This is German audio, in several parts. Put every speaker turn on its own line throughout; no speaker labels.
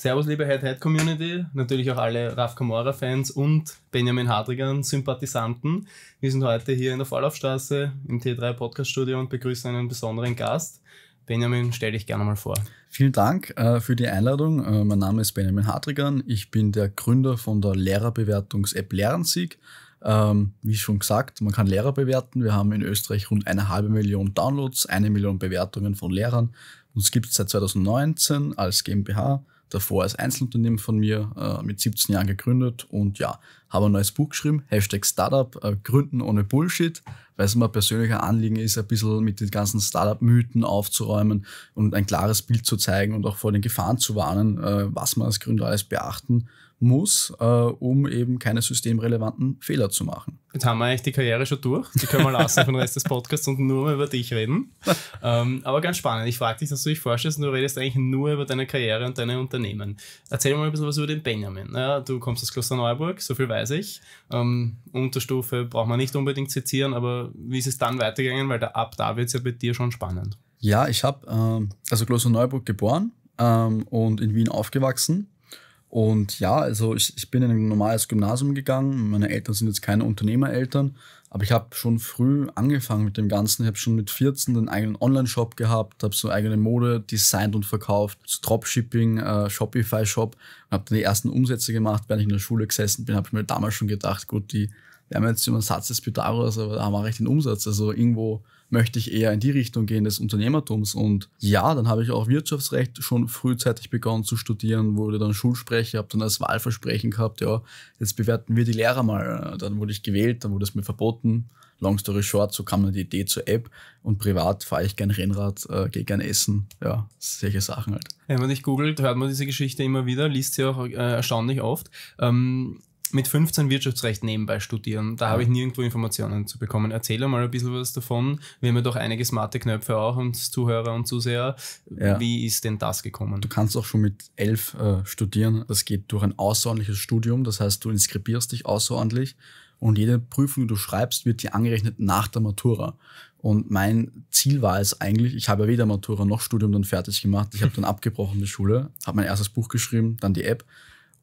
Servus, liebe Head-Head-Community, natürlich auch alle Raf Kamora-Fans und Benjamin Hadrigan-Sympathisanten. Wir sind heute hier in der Vorlaufstraße im T3 Podcast-Studio und begrüßen einen besonderen Gast. Benjamin, stell dich gerne mal vor.
Vielen Dank äh, für die Einladung. Äh, mein Name ist Benjamin Hadrigan. Ich bin der Gründer von der Lehrerbewertungs-App Lernsieg. Ähm, wie schon gesagt, man kann Lehrer bewerten. Wir haben in Österreich rund eine halbe Million Downloads, eine Million Bewertungen von Lehrern. Uns gibt es seit 2019 als GmbH davor als Einzelunternehmen von mir, äh, mit 17 Jahren gegründet und ja, habe ein neues Buch geschrieben, Hashtag Startup, äh, Gründen ohne Bullshit, weil es mir persönlicher Anliegen ist, ein bisschen mit den ganzen Startup-Mythen aufzuräumen und ein klares Bild zu zeigen und auch vor den Gefahren zu warnen, äh, was man als Gründer alles beachten muss, äh, um eben keine systemrelevanten Fehler zu machen.
Jetzt haben wir eigentlich die Karriere schon durch. Die können wir lassen für den Rest des Podcasts und nur mal über dich reden. ähm, aber ganz spannend. Ich frage dich, dass du dich vorstellst und du redest eigentlich nur über deine Karriere und deine Unternehmen. Erzähl mal ein bisschen was über den Benjamin. Ja, du kommst aus Klosterneuburg, so viel weiß ich. Ähm, Unterstufe braucht man nicht unbedingt zitieren, aber wie ist es dann weitergegangen? Weil da, ab da wird es ja bei dir schon
spannend. Ja, ich habe ähm, also Klosterneuburg geboren ähm, und in Wien aufgewachsen und ja, also ich, ich bin in ein normales Gymnasium gegangen. Meine Eltern sind jetzt keine Unternehmereltern, aber ich habe schon früh angefangen mit dem Ganzen. Ich habe schon mit 14 den eigenen Online-Shop gehabt, habe so eigene Mode designt und verkauft, so Dropshipping, äh, Shopify-Shop. Habe dann die ersten Umsätze gemacht, während ich in der Schule gesessen bin, habe ich mir damals schon gedacht, gut, die, wir haben jetzt immer einen Satz des Pythagoras, aber da mache ich den Umsatz. Also irgendwo möchte ich eher in die Richtung gehen des Unternehmertums. Und ja, dann habe ich auch Wirtschaftsrecht schon frühzeitig begonnen zu studieren, wurde dann Schulsprecher, habe dann als Wahlversprechen gehabt, ja, jetzt bewerten wir die Lehrer mal. Dann wurde ich gewählt, dann wurde es mir verboten. Long story short, so kam dann die Idee zur App und privat fahre ich gern Rennrad, äh, gehe gern essen, ja, solche Sachen halt.
Wenn man nicht googelt, hört man diese Geschichte immer wieder, liest sie auch äh, erstaunlich oft. Ähm, mit 15 Wirtschaftsrecht nebenbei studieren. Da habe ich nirgendwo Informationen zu bekommen. Erzähl mal ein bisschen was davon. Wir haben ja doch einige smarte Knöpfe auch und Zuhörer und Zuseher. Ja. Wie ist denn das gekommen? Du
kannst auch schon mit elf äh, studieren. Das geht durch ein außerordentliches Studium. Das heißt, du inskribierst dich außerordentlich und jede Prüfung, die du schreibst, wird dir angerechnet nach der Matura. Und mein Ziel war es eigentlich, ich habe ja weder Matura noch Studium dann fertig gemacht. Ich habe dann abgebrochen die Schule, habe mein erstes Buch geschrieben, dann die App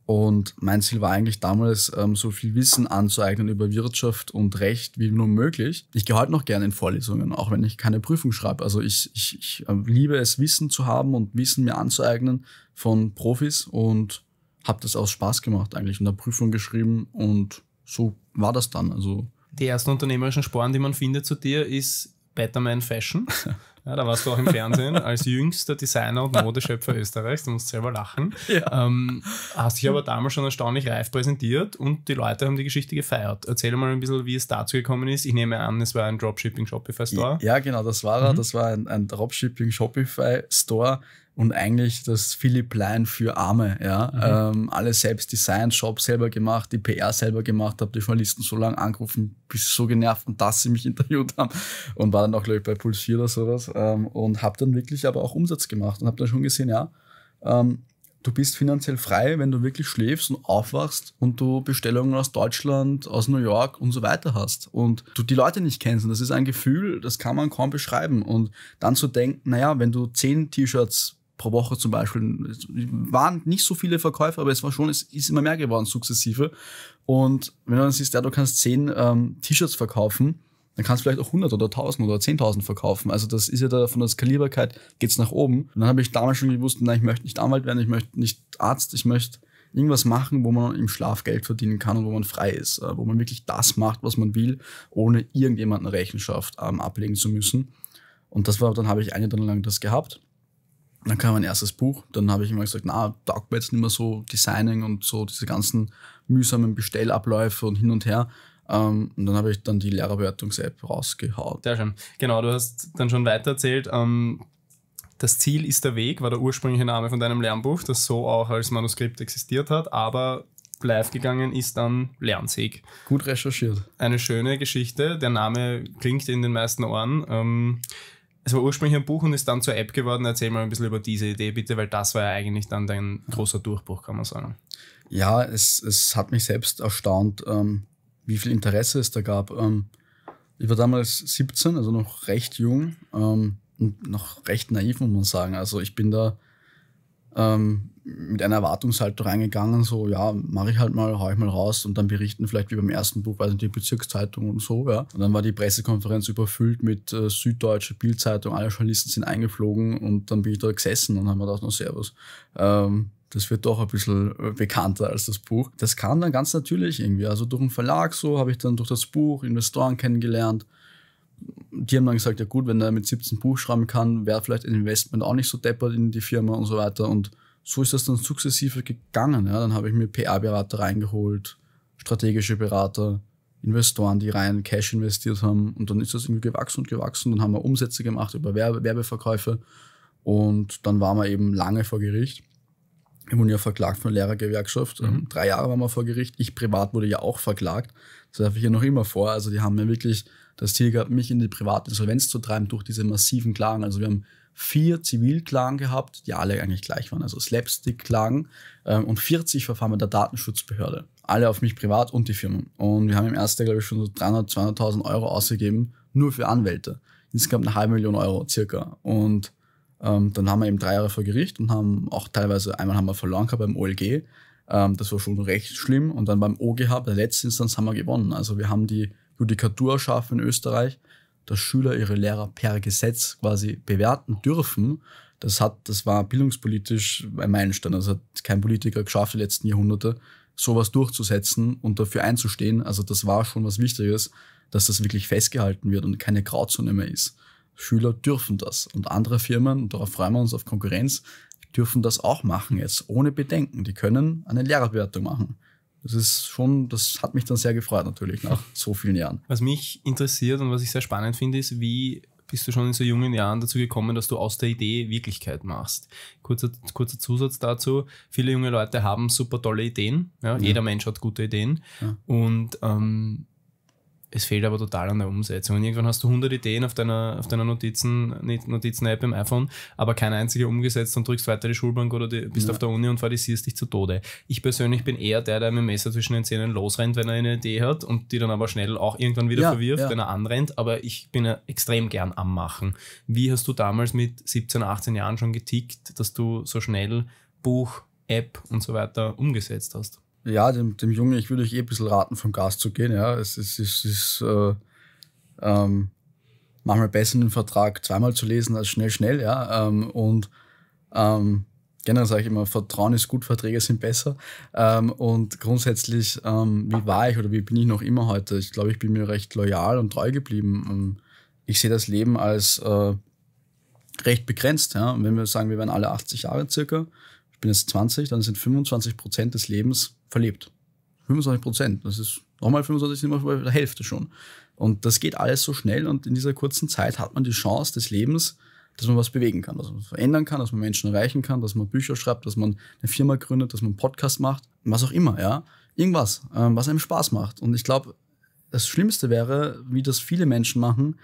und mein Ziel war eigentlich damals, ähm, so viel Wissen anzueignen über Wirtschaft und Recht wie nur möglich. Ich gehe heute noch gerne in Vorlesungen, auch wenn ich keine Prüfung schreibe. Also ich, ich, ich ähm, liebe es, Wissen zu haben und Wissen mir anzueignen von Profis und habe das aus Spaß gemacht eigentlich in der Prüfung geschrieben und so war das dann. Also
die ersten unternehmerischen Sporen, die man findet zu dir, ist Betterman Fashion. Ja, da warst du auch im Fernsehen als jüngster Designer und Modeschöpfer Österreichs. Du musst selber lachen. Ja. Ähm, hast dich aber damals schon erstaunlich reif präsentiert und die Leute haben die Geschichte gefeiert. Erzähl
mal ein bisschen, wie es dazu gekommen ist. Ich nehme an, es
war ein Dropshipping Shopify Store.
Ja, genau, das war er. Mhm. Das war ein, ein Dropshipping Shopify Store und eigentlich das Philipp Lein für Arme. Ja? Mhm. Ähm, alle selbst Design, Shop selber gemacht, die PR selber gemacht, habe die Journalisten so lange angerufen, bis so genervt und dass sie mich interviewt haben und war dann auch, glaube ich, bei Puls 4 oder sowas ähm, und habe dann wirklich aber auch Umsatz gemacht und habe dann schon gesehen, ja, ähm, du bist finanziell frei, wenn du wirklich schläfst und aufwachst und du Bestellungen aus Deutschland, aus New York und so weiter hast und du die Leute nicht kennst. Und das ist ein Gefühl, das kann man kaum beschreiben. Und dann zu denken, naja, wenn du zehn T-Shirts pro Woche zum Beispiel. Es waren nicht so viele Verkäufer, aber es war schon, es ist immer mehr geworden sukzessive. Und wenn du dann siehst, ja, du kannst zehn ähm, T-Shirts verkaufen, dann kannst du vielleicht auch 100 oder 1000 oder 10.000 verkaufen. Also das ist ja da von der Skalierbarkeit geht's nach oben. Und dann habe ich damals schon gewusst, nein, ich möchte nicht Anwalt werden, ich möchte nicht Arzt, ich möchte irgendwas machen, wo man im Schlaf Geld verdienen kann und wo man frei ist, äh, wo man wirklich das macht, was man will, ohne irgendjemanden Rechenschaft ähm, ablegen zu müssen. Und das war, dann habe ich eine Stunde lang das gehabt. Dann kam mein erstes Buch, dann habe ich immer gesagt, na, taugt mir jetzt nicht mehr so Designing und so diese ganzen mühsamen Bestellabläufe und hin und her. Um, ähm, und dann habe ich dann die Lehrerbewertungs-App rausgehaut.
Sehr schön. Genau, du hast dann schon weitererzählt. Ähm, das Ziel ist der Weg war der ursprüngliche Name von deinem Lernbuch, das so auch als Manuskript existiert hat, aber live gegangen ist dann Lernsieg.
Gut recherchiert.
Eine schöne Geschichte. Der Name klingt in den meisten Ohren. Ähm, es war ursprünglich ein Buch und ist dann zur App geworden. Erzähl mal ein bisschen über diese Idee bitte, weil das war ja eigentlich dann dein großer
Durchbruch, kann man sagen. Ja, es, es hat mich selbst erstaunt, ähm, wie viel Interesse es da gab. Ähm, ich war damals 17, also noch recht jung ähm, und noch recht naiv, muss man sagen. Also ich bin da ähm, mit einer Erwartungshaltung reingegangen, so ja, mache ich halt mal, hau ich mal raus und dann berichten vielleicht wie beim ersten Buch, also die Bezirkszeitung und so, ja. Und dann war die Pressekonferenz überfüllt mit äh, Süddeutsche Bildzeitung, alle Journalisten sind eingeflogen und dann bin ich da gesessen und haben wir gedacht, noch Servus. Ähm, das wird doch ein bisschen äh, bekannter als das Buch. Das kam dann ganz natürlich irgendwie. Also durch einen Verlag so habe ich dann durch das Buch Investoren kennengelernt, die haben dann gesagt, ja gut, wenn er mit 17 Buch schreiben kann, wäre vielleicht ein Investment auch nicht so deppert in die Firma und so weiter. Und so ist das dann sukzessive gegangen. Ja. Dann habe ich mir PR-Berater reingeholt, strategische Berater, Investoren, die rein Cash investiert haben. Und dann ist das irgendwie gewachsen und gewachsen. Dann haben wir Umsätze gemacht über Werbe Werbeverkäufe. Und dann waren wir eben lange vor Gericht. Wir wurden ja verklagt von der Lehrergewerkschaft. Mhm. Drei Jahre waren wir vor Gericht. Ich privat wurde ja auch verklagt. Das darf ich ja noch immer vor. Also die haben mir wirklich das Ziel gehabt, mich in die private Insolvenz zu treiben durch diese massiven Klagen. Also wir haben vier Zivilklagen gehabt, die alle eigentlich gleich waren, also Slapstick-Klagen ähm, und 40 Verfahren mit der Datenschutzbehörde. Alle auf mich privat und die Firmen. Und wir haben im ersten, glaube ich, schon so 300, 200.000 Euro ausgegeben, nur für Anwälte. Insgesamt eine halbe Million Euro circa. Und ähm, dann haben wir eben drei Jahre vor Gericht und haben auch teilweise, einmal haben wir verloren gehabt beim OLG. Ähm, das war schon recht schlimm. Und dann beim OGH, bei der letzten Instanz, haben wir gewonnen. Also wir haben die Judikatur schaffen in Österreich, dass Schüler ihre Lehrer per Gesetz quasi bewerten dürfen. Das hat, das war bildungspolitisch ein Meilenstein. Das also hat kein Politiker geschafft die letzten Jahrhunderte, sowas durchzusetzen und dafür einzustehen. Also das war schon was Wichtiges, dass das wirklich festgehalten wird und keine Grauzone mehr ist. Schüler dürfen das und andere Firmen, und darauf freuen wir uns auf Konkurrenz, dürfen das auch machen jetzt, ohne Bedenken. Die können eine Lehrerbewertung machen. Das ist schon, das hat mich dann sehr gefreut natürlich nach so vielen Jahren.
Was mich interessiert und was ich sehr spannend finde, ist, wie bist du schon in so jungen Jahren dazu gekommen, dass du aus der Idee Wirklichkeit machst. Kurzer, kurzer Zusatz dazu, viele junge Leute haben super tolle Ideen, ja? Ja. jeder Mensch hat gute Ideen ja. und ähm, es fehlt aber total an der Umsetzung. Und irgendwann hast du 100 Ideen auf deiner, auf deiner Notizen-App Notizen im iPhone, aber keine einzige umgesetzt und drückst weiter die Schulbank oder die, bist ja. auf der Uni und farisierst dich zu Tode. Ich persönlich bin eher der, der mit dem Messer zwischen den Zähnen losrennt, wenn er eine Idee hat und die dann aber schnell auch irgendwann wieder ja, verwirft, ja. wenn er anrennt. Aber ich bin ja extrem gern am Machen. Wie hast du damals mit 17, 18 Jahren schon getickt, dass du so schnell Buch, App und so weiter umgesetzt hast?
Ja, dem, dem Jungen, ich würde euch eh ein bisschen raten, vom Gas zu gehen. Ja, es ist, es ist äh, ähm, manchmal besser, einen Vertrag zweimal zu lesen als schnell, schnell. Ja, ähm, und ähm, generell sage ich immer, Vertrauen ist gut, Verträge sind besser. Ähm, und grundsätzlich, ähm, wie war ich oder wie bin ich noch immer heute? Ich glaube, ich bin mir recht loyal und treu geblieben. Ähm, ich sehe das Leben als äh, recht begrenzt. Ja? Und wenn wir sagen, wir werden alle 80 Jahre circa, ich bin jetzt 20, dann sind 25 Prozent des Lebens verlebt. 25 Prozent, das ist nochmal 25, sind wir bei der Hälfte schon. Und das geht alles so schnell und in dieser kurzen Zeit hat man die Chance des Lebens, dass man was bewegen kann, dass man was verändern kann, dass man Menschen erreichen kann, dass man Bücher schreibt, dass man eine Firma gründet, dass man einen Podcast macht, was auch immer, ja. Irgendwas, ähm, was einem Spaß macht. Und ich glaube, das Schlimmste wäre, wie das viele Menschen machen,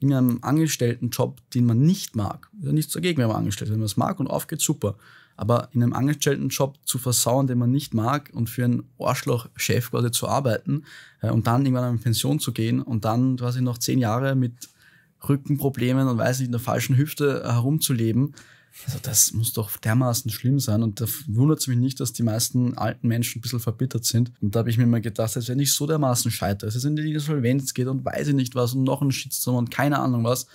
in einem Angestelltenjob, den man nicht mag. Nichts dagegen, wenn man angestellt ist. Wenn man es mag und aufgeht, super. Aber in einem angestellten Job zu versauen, den man nicht mag und für einen Arschloch-Chef quasi zu arbeiten äh, und dann irgendwann in Pension zu gehen und dann quasi noch zehn Jahre mit Rückenproblemen und weiß nicht, in der falschen Hüfte äh, herumzuleben, also das muss doch dermaßen schlimm sein. Und da wundert es mich nicht, dass die meisten alten Menschen ein bisschen verbittert sind. Und da habe ich mir mal gedacht, selbst wenn ich so dermaßen scheitere, selbst wenn die Insolvenz geht und weiß ich nicht was und noch ein Shitstorm und keine Ahnung was,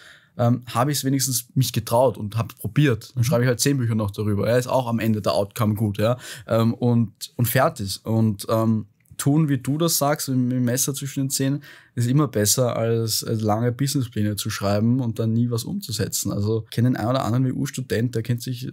ähm, habe ich es wenigstens mich getraut und habe probiert. Dann mhm. schreibe ich halt zehn Bücher noch darüber. Er ja, ist auch am Ende der Outcome gut, ja. Ähm, und, und fertig. Und ähm, tun, wie du das sagst, mit dem Messer zwischen den Zähnen, ist immer besser, als, lange Businesspläne zu schreiben und dann nie was umzusetzen. Also ich kenne einen oder anderen WU-Student, der kennt sich, äh,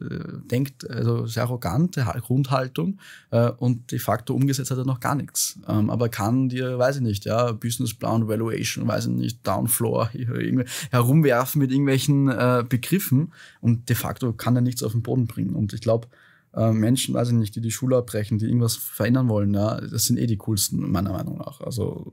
denkt, also sehr arrogante Grundhaltung äh, und de facto umgesetzt hat er noch gar nichts. Ähm, aber kann dir, weiß ich nicht, ja, Businessplan, Valuation, weiß ich nicht, Downfloor, herumwerfen mit irgendwelchen äh, Begriffen und de facto kann er nichts auf den Boden bringen. Und ich glaube, äh, Menschen, weiß ich nicht, die die Schule abbrechen, die irgendwas verändern wollen, ja, das sind eh die coolsten, meiner Meinung nach. Also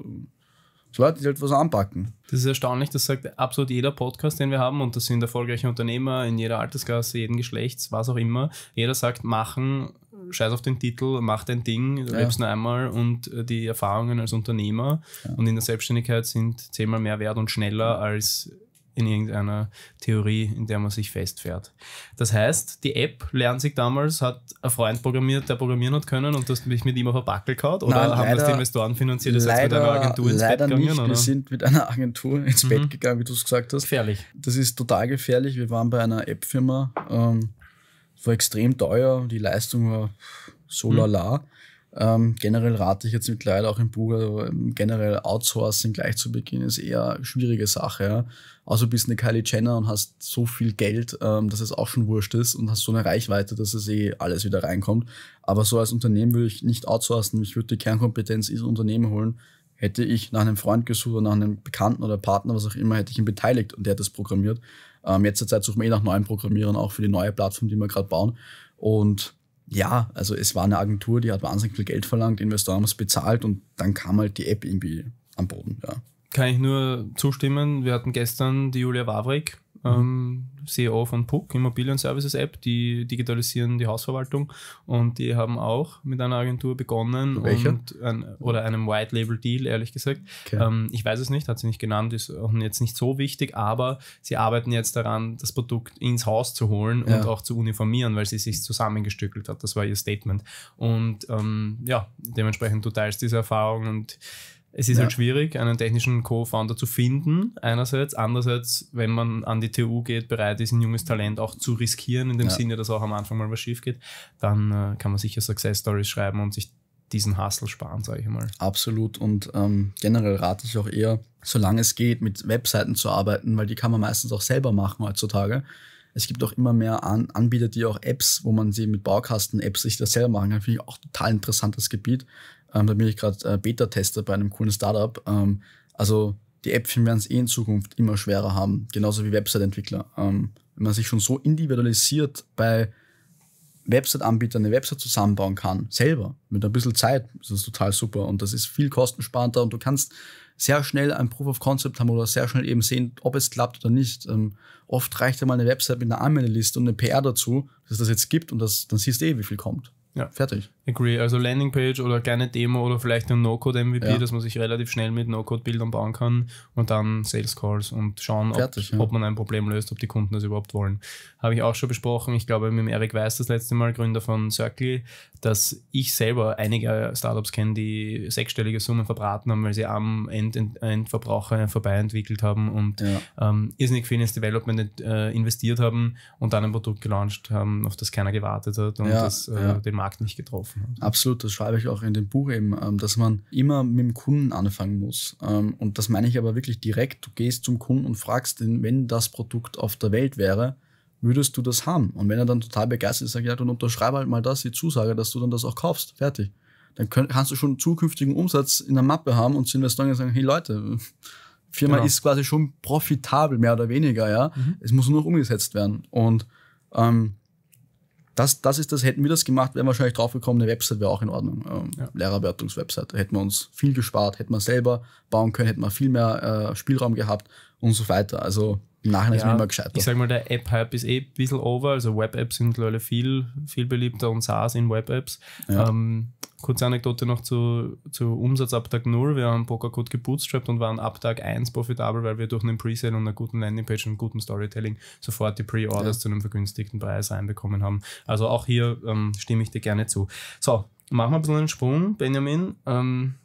so Leute, die halt was anpacken.
Das ist erstaunlich, das sagt absolut jeder Podcast, den wir haben, und das sind erfolgreiche Unternehmer in jeder Altersklasse, jeden Geschlechts, was auch immer. Jeder sagt, machen, scheiß auf den Titel, mach dein Ding, ja. lebst nur einmal und äh, die Erfahrungen als Unternehmer ja. und in der Selbstständigkeit sind zehnmal mehr wert und schneller als in irgendeiner Theorie, in der man sich festfährt. Das heißt, die App lernt sich damals hat ein Freund programmiert, der programmieren hat können und du hast mich mit ihm auf ein Backel gehauen oder Nein, haben leider, das die Investoren finanziert, das leider, jetzt mit einer Agentur ins leider Bett gegangen? Nicht. Oder? Wir sind
mit einer Agentur ins mhm. Bett gegangen, wie du es gesagt hast. Gefährlich. Das ist total gefährlich. Wir waren bei einer App-Firma, ähm, war extrem teuer, die Leistung war so mhm. lala. Ähm, generell rate ich jetzt mittlerweile auch im Buch, also ähm, generell Outsourcing gleich zu Beginn ist eher schwierige Sache. Ja? Also bist eine Kylie Jenner und hast so viel Geld, ähm, dass es auch schon wurscht ist und hast so eine Reichweite, dass es eh alles wieder reinkommt. Aber so als Unternehmen würde ich nicht outsourcen, ich würde die Kernkompetenz ins Unternehmen holen. Hätte ich nach einem Freund gesucht oder nach einem Bekannten oder Partner, was auch immer, hätte ich ihn beteiligt und der hat das programmiert. Ähm, jetzt zur Zeit suchen wir eh nach neuen Programmierern, auch für die neue Plattform, die wir gerade bauen. Und ja, also es war eine Agentur, die hat wahnsinnig viel Geld verlangt, Investoren haben es bezahlt und dann kam halt die App irgendwie am Boden. Ja.
Kann ich nur zustimmen. Wir hatten gestern die Julia Wawrik Mhm. ähm, CEO von PUC, Immobilien Services App, die digitalisieren die Hausverwaltung und die haben auch mit einer Agentur begonnen und ein, oder einem White Label Deal, ehrlich gesagt. Okay. Ähm, ich weiß es nicht, hat sie nicht genannt, ist jetzt nicht so wichtig, aber sie arbeiten jetzt daran, das Produkt ins Haus zu holen ja. und auch zu uniformieren, weil sie sich zusammengestückelt hat. Das war ihr Statement. Und ähm, ja, dementsprechend, du teilst diese Erfahrung und es ist halt ja. halt schwierig, einen technischen Co-Founder zu finden, einerseits. Andererseits, wenn man an die TU geht, bereit ist, ein junges Talent auch zu riskieren, in dem ja. Sinne, dass auch am Anfang mal was schief geht, dann äh, kann man sicher Success Stories schreiben und sich diesen
Hustle sparen, sage ich mal. Absolut. Und ähm, generell rate ich auch eher, solange es geht, mit Webseiten zu arbeiten, weil die kann man meistens auch selber machen heutzutage. Es gibt auch immer mehr An Anbieter, die auch Apps, wo man sie mit Baukasten-Apps sich das selber machen kann. Finde ich auch total interessantes Gebiet. Ähm, da bin ich gerade äh, Beta-Tester bei einem coolen Startup. Ähm, also die Äpfchen werden es eh in Zukunft immer schwerer haben, genauso wie Website-Entwickler. Ähm, wenn man sich schon so individualisiert bei Website-Anbietern eine Website zusammenbauen kann, selber, mit ein bisschen Zeit, ist das total super. Und das ist viel kostensparender und du kannst sehr schnell ein Proof of Concept haben oder sehr schnell eben sehen, ob es klappt oder nicht. Ähm, oft reicht ja mal eine Website mit einer Anmeldeliste und eine PR dazu, dass es das jetzt gibt und das, dann siehst du eh, wie viel kommt. Ja. Fertig.
Agree. Also Landingpage oder kleine Demo oder vielleicht ein No-Code-MVP, ja. dass man sich relativ schnell mit No-Code-Bildern bauen kann und dann Sales Calls und schauen, Fertig, ob, ja. ob, man ein Problem löst, ob die Kunden das überhaupt wollen. Habe ich auch schon besprochen. Ich glaube, mit dem Eric Weiß das letzte Mal, Gründer von Circle, dass ich selber einige Startups kenne, die sechsstellige Summen verbraten haben, weil sie am End End Endverbraucher vorbei entwickelt haben und ja. ähm, irrsinnig viel ins Development äh, investiert haben und dann ein Produkt gelauncht haben, auf das keiner gewartet hat und das äh, den Markt nicht getroffen
laufen. Absolut, das schreibe ich auch in dem Buch eben, ähm, dass man immer mit dem Kunden anfangen muss. Ähm, und das meine ich aber wirklich direkt. Du gehst zum Kunden und fragst ihn, wenn das Produkt auf der Welt wäre, würdest du das haben? Und wenn er dann total begeistert ist, sagt er, ja, dann unterschreibe halt mal das, die Zusage, dass du dann das auch kaufst. Fertig. Dann kannst du schon zukünftigen Umsatz in der Mappe haben und zu Investoren sagen, hey Leute, äh, Firma genau. ist quasi schon profitabel, mehr oder weniger, ja. Mhm. Es muss nur noch umgesetzt werden. Und ähm, das, das ist das, hätten wir das gemacht, wären wahrscheinlich draufgekommen, eine Website wäre auch in Ordnung. Ähm, ja. Lehrerwertungswebsite. Hätten wir uns viel gespart, hätten wir selber bauen können, hätten wir viel mehr äh, Spielraum gehabt und so weiter. Also im Nachhinein ja, ist man immer gescheiter. Ich
sag mal, der App-Hype ist eh ein bisschen over. Also Web-Apps sind Leute viel, viel beliebter und SaaS in Web-Apps. Ja. Ähm, kurze Anekdote noch zu, zu Umsatz ab Tag 0. Wir haben Pokercode gebootstrapped und waren ab Tag 1 profitabel, weil wir durch einen Presale und einer guten Landingpage und guten Storytelling sofort die Pre-Orders ja. zu einem vergünstigten Preis reinbekommen haben. Also auch hier ähm, stimme ich dir gerne zu. So, machen wir ein bisschen einen Sprung, Benjamin. Ähm,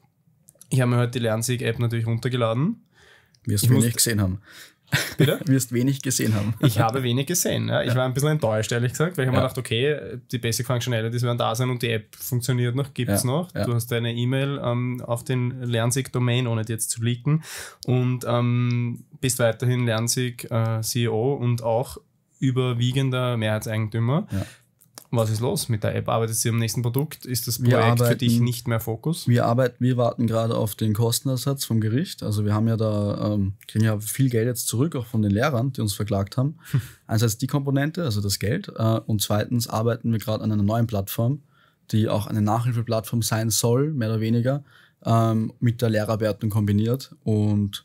ich habe mir heute die Lernsieg-App natürlich runtergeladen
wirst du wenig gesehen haben. Bitte? Wirst wenig gesehen haben.
Ich habe wenig gesehen. Ja. Ich ja. war ein bisschen enttäuscht, ehrlich gesagt, weil ich ja. mir gedacht, okay, die Basic Functionalities werden da sein und die App funktioniert noch, gibt es ja. noch. Du hast deine E-Mail ähm, auf den Lernsig-Domain, ohne die jetzt zu leaken. Und ähm, bist weiterhin Lernsig äh, CEO und auch überwiegender Mehrheitseigentümer. Was ist los mit der App? Arbeitet sie am nächsten Produkt? Ist das Projekt arbeiten, für dich
nicht mehr Fokus? Wir arbeiten, wir warten gerade auf den Kostenersatz vom Gericht. Also wir haben ja da, ähm, kriegen ja viel Geld jetzt zurück, auch von den Lehrern, die uns verklagt haben. Einerseits die Komponente, also das Geld. Äh, und zweitens arbeiten wir gerade an einer neuen Plattform, die auch eine Nachhilfeplattform sein soll, mehr oder weniger, ähm, mit der Lehrerwertung kombiniert. Und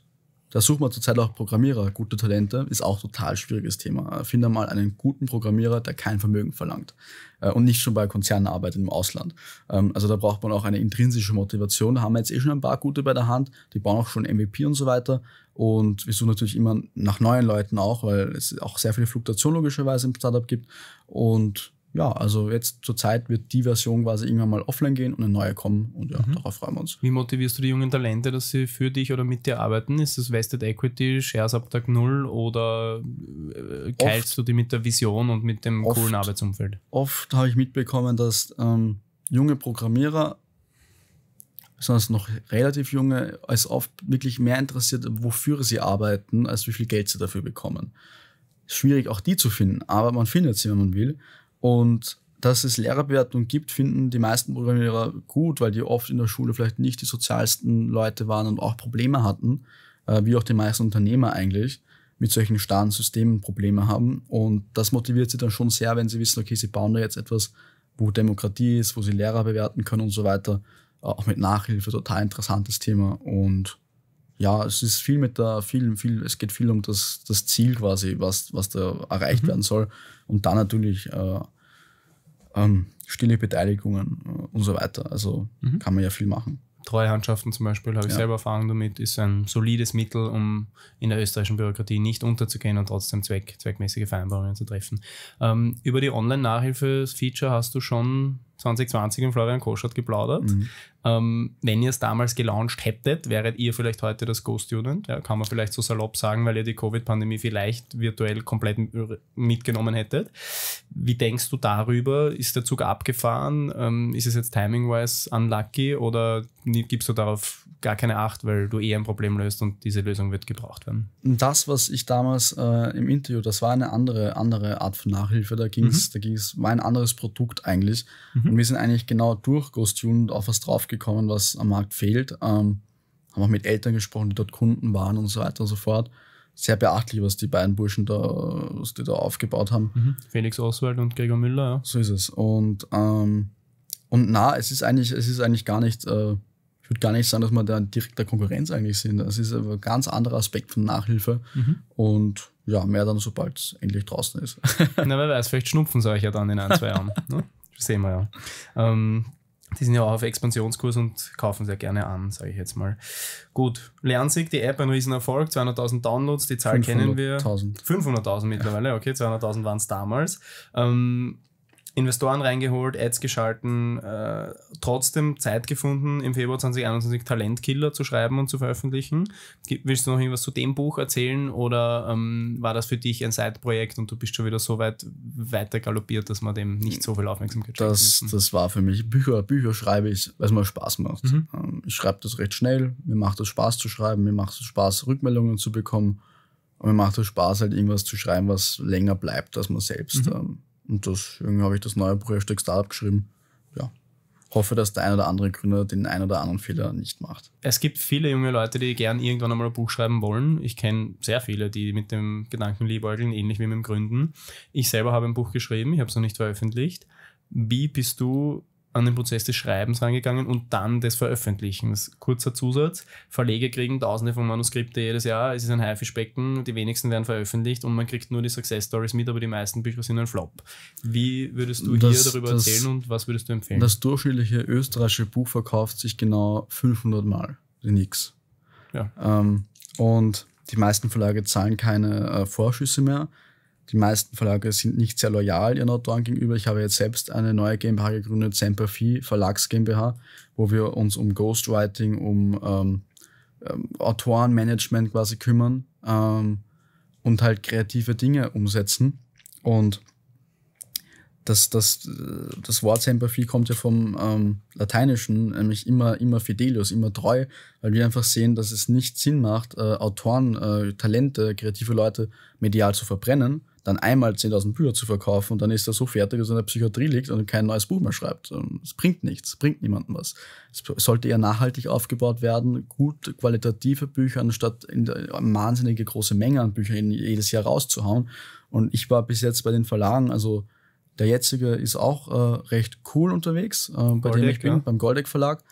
da sucht man zurzeit auch Programmierer, gute Talente, ist auch total schwieriges Thema. Äh, Finde mal einen guten Programmierer, der kein Vermögen verlangt äh, und nicht schon bei Konzernen arbeitet im Ausland. Ähm, also da braucht man auch eine intrinsische Motivation. Da haben wir jetzt eh schon ein paar gute bei der Hand, die bauen auch schon MVP und so weiter. Und wir suchen natürlich immer nach neuen Leuten auch, weil es auch sehr viele Fluktuation logischerweise im Startup gibt. Und ja, also jetzt zur Zeit wird die Version quasi irgendwann mal offline gehen und eine neue kommen und ja, mhm. darauf freuen wir uns.
Wie motivierst du die jungen Talente, dass sie für dich oder mit dir arbeiten? Ist das Vested Equity, Shares ab Tag Null oder äh, keilst oft, du die mit der Vision und mit dem oft, coolen Arbeitsumfeld?
Oft habe ich mitbekommen, dass ähm, junge Programmierer, besonders noch relativ junge, als oft wirklich mehr interessiert, wofür sie arbeiten, als wie viel Geld sie dafür bekommen schwierig, auch die zu finden, aber man findet sie, wenn man will. Und dass es Lehrerbewertung gibt, finden die meisten Programmierer gut, weil die oft in der Schule vielleicht nicht die sozialsten Leute waren und auch Probleme hatten, äh, wie auch die meisten Unternehmer eigentlich mit solchen starren Systemen Probleme haben. Und das motiviert sie dann schon sehr, wenn sie wissen, okay, sie bauen da jetzt etwas, wo Demokratie ist, wo sie Lehrer bewerten können und so weiter. Äh, auch mit Nachhilfe, total interessantes Thema. Und ja, es ist viel mit der, viel, viel, es geht viel um das, das Ziel quasi, was, was da erreicht mhm. werden soll. Und dann natürlich äh, ähm, stille Beteiligungen äh, und so weiter. Also mhm. kann man ja viel machen.
Treuhandschaften zum Beispiel, habe ich ja. selber Erfahrung damit, ist ein solides Mittel, um in der österreichischen Bürokratie nicht unterzugehen und trotzdem Zweck, zweckmäßige Vereinbarungen zu treffen. Ähm, über die Online-Nachhilfe-Feature hast du schon 2020 in Florian Koschert geplaudert. Mhm. Ähm, wenn ihr es damals gelauncht hättet, wäret ihr vielleicht heute das Go-Student, ja, kann man vielleicht so salopp sagen, weil ihr die Covid-Pandemie vielleicht virtuell komplett mitgenommen hättet. Wie denkst du darüber? Ist der Zug abgefahren? Ähm, ist es jetzt timing-wise unlucky oder gibst du darauf gar keine Acht, weil du eh ein Problem löst und diese Lösung wird gebraucht werden?
Das, was ich damals äh, im Interview, das war eine andere, andere Art von Nachhilfe. Da ging es, mhm. da ging es, war ein anderes Produkt eigentlich. Mhm. Und wir sind eigentlich genau durch Ghost GoStudent auf was draufgegangen gekommen, was am Markt fehlt. Ähm, haben auch mit Eltern gesprochen, die dort Kunden waren und so weiter und so fort. Sehr beachtlich, was die beiden Burschen da, was die da aufgebaut haben. Mhm. Felix Oswald und Gregor Müller, ja. So ist es. Und, ähm, und na, es ist eigentlich, es ist eigentlich gar nicht, äh, ich würde gar nicht sagen, dass wir da direkter Konkurrenz eigentlich sind. Es ist aber ein ganz anderer Aspekt von Nachhilfe. Mhm. Und ja, mehr dann, sobald es endlich draußen ist.
Na, wer weiß, vielleicht schnupfen sie euch ja dann in ein, zwei Jahren. Ne? Sehen wir ja. Ähm, die sind ja auch auf Expansionskurs und kaufen sehr gerne an, sage ich jetzt mal. Gut, Lernsig, die App ein Riesenerfolg, 200.000 Downloads, die Zahl kennen wir. 500.000. 500.000 mittlerweile, okay, 200.000 waren es damals. Ähm, Investoren reingeholt, Ads geschalten, äh, trotzdem Zeit gefunden, im Februar 2021 Talentkiller zu schreiben und zu veröffentlichen. Willst du noch irgendwas zu dem Buch erzählen oder ähm, war das für dich ein Side-Projekt und du bist schon wieder so weit weiter galoppiert, dass man dem nicht so viel Aufmerksamkeit
schenkt? Das, das war für mich. Bücher, Bücher schreibe ich, weil es mir Spaß macht. Mhm. Ähm, ich schreibe das recht schnell, mir macht es Spaß zu schreiben, mir macht es Spaß, Rückmeldungen zu bekommen. Und mir macht es Spaß, halt irgendwas zu schreiben, was länger bleibt, als man selbst mhm. ähm, und deswegen habe ich das neue Projekt Startup geschrieben. Ja, hoffe, dass der ein oder andere Gründer den ein oder anderen Fehler nicht macht.
Es gibt viele junge Leute, die gern irgendwann einmal ein Buch schreiben wollen. Ich kenne sehr viele, die mit dem Gedanken liebäugeln, ähnlich wie mit dem Gründen. Ich selber habe ein Buch geschrieben, ich habe es noch nicht veröffentlicht. Wie bist du an den Prozess des Schreibens rangegangen und dann des Veröffentlichens. Kurzer Zusatz: Verleger kriegen tausende von Manuskripten jedes Jahr. Es ist ein Haifischbecken, die wenigsten werden veröffentlicht und man kriegt nur die Success Stories mit, aber die meisten Bücher sind ein Flop. Wie würdest du das, hier darüber das, erzählen und was würdest du empfehlen? Das
durchschnittliche österreichische Buch verkauft sich genau 500 Mal. Nix. Ja. Ähm, und die meisten Verlage zahlen keine äh, Vorschüsse mehr. Die meisten Verlage sind nicht sehr loyal ihren Autoren gegenüber. Ich habe jetzt selbst eine neue GmbH gegründet, Semperfi Verlags GmbH, wo wir uns um Ghostwriting, um ähm, ähm, Autorenmanagement quasi kümmern ähm, und halt kreative Dinge umsetzen. Und das, das, das Wort Semperfi kommt ja vom ähm, Lateinischen, nämlich immer, immer fidelius, immer treu, weil wir einfach sehen, dass es nicht Sinn macht, äh, Autoren, äh, Talente, kreative Leute medial zu verbrennen, dann einmal 10.000 Bücher zu verkaufen und dann ist er so fertig, dass er in der Psychiatrie liegt und kein neues Buch mehr schreibt. Ähm, es bringt nichts, bringt niemandem was. Es sollte eher nachhaltig aufgebaut werden, gut qualitative Bücher, anstatt in der, wahnsinnige große Menge an Büchern jedes Jahr rauszuhauen. Und ich war bis jetzt bei den Verlagen, also der jetzige ist auch äh, recht cool unterwegs, äh, bei Goldeck, dem ich bin, ja. beim Goldeck Verlag.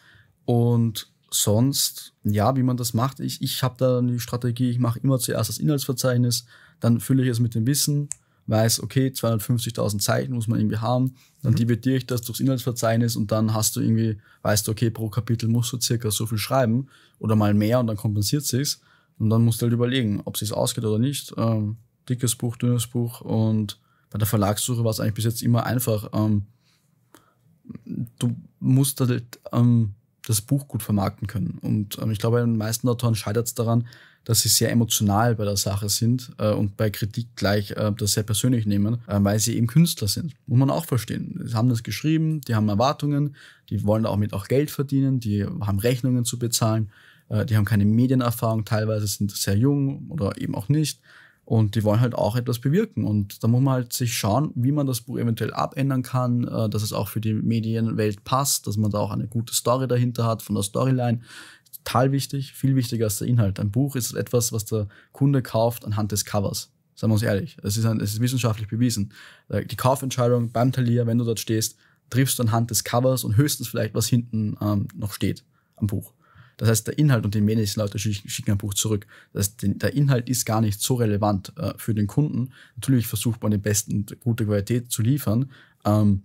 Und sonst, ja, wie man das macht, ich, ich habe da die Strategie, ich mache immer zuerst das Inhaltsverzeichnis, dann fülle ich es mit dem Wissen, weiß, okay, 250.000 Zeichen muss man irgendwie haben, dann mhm. dividiere ich das durchs Inhaltsverzeichnis und dann hast du irgendwie, weißt du, okay, pro Kapitel musst du circa so viel schreiben oder mal mehr und dann kompensiert sich's. Und dann musst du halt überlegen, ob sich's ausgeht oder nicht. Ähm, dickes Buch, dünnes Buch und bei der Verlagssuche war es eigentlich bis jetzt immer einfach. Ähm, du musst halt ähm, das Buch gut vermarkten können. Und ähm, ich glaube, bei den meisten Autoren scheitert es daran, dass sie sehr emotional bei der Sache sind äh, und bei Kritik gleich äh, das sehr persönlich nehmen, äh, weil sie eben Künstler sind. Muss man auch verstehen. Sie haben das geschrieben, die haben Erwartungen, die wollen auch mit auch Geld verdienen, die haben Rechnungen zu bezahlen, äh, die haben keine Medienerfahrung, teilweise sind sehr jung oder eben auch nicht. Und die wollen halt auch etwas bewirken. Und da muss man halt sich schauen, wie man das Buch eventuell abändern kann, äh, dass es auch für die Medienwelt passt, dass man da auch eine gute Story dahinter hat von der Storyline, total wichtig, viel wichtiger als der Inhalt. Ein Buch ist etwas, was der Kunde kauft anhand des Covers. Seien wir uns ehrlich, es ist, ist wissenschaftlich bewiesen. Äh, die Kaufentscheidung beim Talier, wenn du dort stehst, triffst du anhand des Covers und höchstens vielleicht, was hinten ähm, noch steht am Buch. Das heißt, der Inhalt und die wenigsten Leute schicken ein Buch zurück. Das heißt, der Inhalt ist gar nicht so relevant äh, für den Kunden. Natürlich versucht man, den besten, gute Qualität zu liefern. Ähm,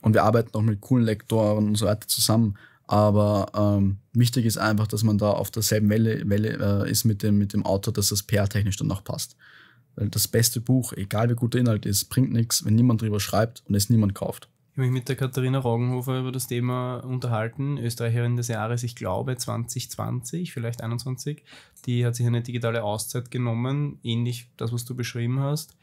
und wir arbeiten auch mit coolen Lektoren und so weiter zusammen. Aber ähm, wichtig ist einfach, dass man da auf derselben Welle, Welle äh, ist mit dem, mit dem Autor, dass das PR-technisch dann auch passt. Weil das beste Buch, egal wie gut der Inhalt ist, bringt nichts, wenn niemand drüber schreibt und es niemand kauft.
Ich habe mich mit der Katharina Roggenhofer über das Thema unterhalten, Österreicherin des Jahres, ich glaube 2020, vielleicht 2021. Die hat sich eine digitale Auszeit genommen, ähnlich das, was du beschrieben hast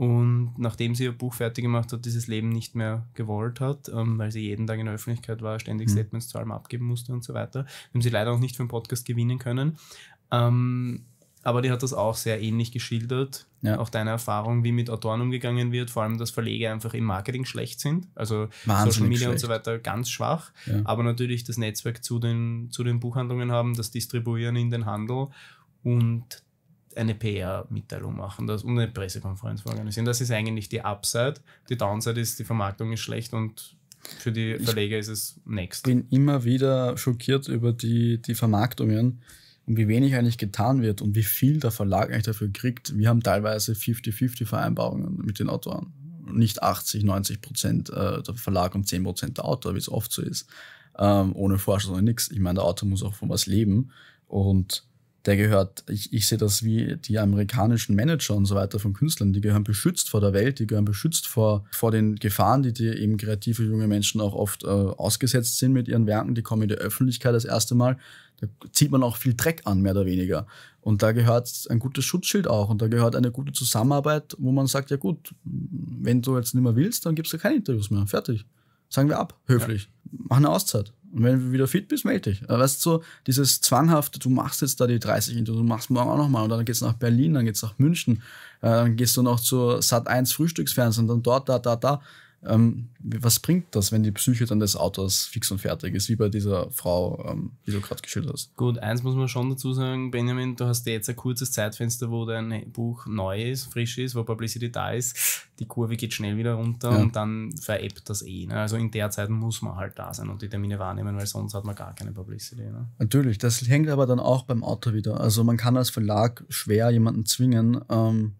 und nachdem sie ihr Buch fertig gemacht hat, dieses Leben nicht mehr gewollt hat, ähm, weil sie jeden Tag in der Öffentlichkeit war, ständig mhm. Statements zu allem abgeben musste und so weiter, haben sie leider auch nicht für den Podcast gewinnen können. Ähm, aber die hat das auch sehr ähnlich geschildert. Ja. Auch deine Erfahrung, wie mit Autoren umgegangen wird, vor allem, dass Verlege einfach im Marketing schlecht sind, also Wahnsinnig Social Media schlecht. und so weiter ganz schwach, ja. aber natürlich das Netzwerk zu den, zu den Buchhandlungen haben, das Distribuieren in den Handel und eine PR-Mitteilung machen das und eine Pressekonferenz organisieren. Das ist eigentlich die Upside. Die Downside ist, die Vermarktung ist schlecht und für die Verleger ich ist es
next. Ich bin immer wieder schockiert über die, die Vermarktungen und wie wenig eigentlich getan wird und wie viel der Verlag eigentlich dafür kriegt. Wir haben teilweise 50-50 Vereinbarungen mit den Autoren. Nicht 80, 90 Prozent äh, der Verlag und 10 Prozent der Autor, wie es oft so ist. Ähm, ohne Forschung und nichts. Ich meine, der Autor muss auch von was leben. Und der gehört, ich, ich sehe das wie die amerikanischen Manager und so weiter von Künstlern, die gehören beschützt vor der Welt, die gehören beschützt vor, vor den Gefahren, die, die eben kreative junge Menschen auch oft äh, ausgesetzt sind mit ihren Werken, die kommen in der Öffentlichkeit das erste Mal, da zieht man auch viel Dreck an, mehr oder weniger. Und da gehört ein gutes Schutzschild auch und da gehört eine gute Zusammenarbeit, wo man sagt, ja gut, wenn du jetzt nicht mehr willst, dann gibst du keine Interviews mehr, fertig. Sagen wir ab, höflich. Ja. Mach eine Auszeit. Und wenn du wieder fit bist, melde dich. Aber weißt du, so dieses zwanghafte, du machst jetzt da die 30 Intro, du machst morgen auch nochmal und dann geht's nach Berlin, dann geht's nach München, äh, dann gehst du noch zur Sat 1 Frühstücksfernsehen dann dort, da, da, da. Ähm, was bringt das, wenn die Psyche dann des Autors fix und fertig ist, wie bei dieser Frau, ähm, die du gerade geschildert hast? Gut,
eins muss man schon dazu sagen, Benjamin, du hast jetzt ein kurzes Zeitfenster, wo dein Buch neu ist, frisch ist, wo Publicity da ist, die Kurve geht schnell wieder runter ja. und dann veräppt das eh. Ne? Also in der Zeit muss man halt da sein und die Termine wahrnehmen, weil sonst hat man gar keine Publicity. Ne?
Natürlich, das hängt aber dann auch beim Autor wieder. Also man kann als Verlag schwer jemanden zwingen, ähm,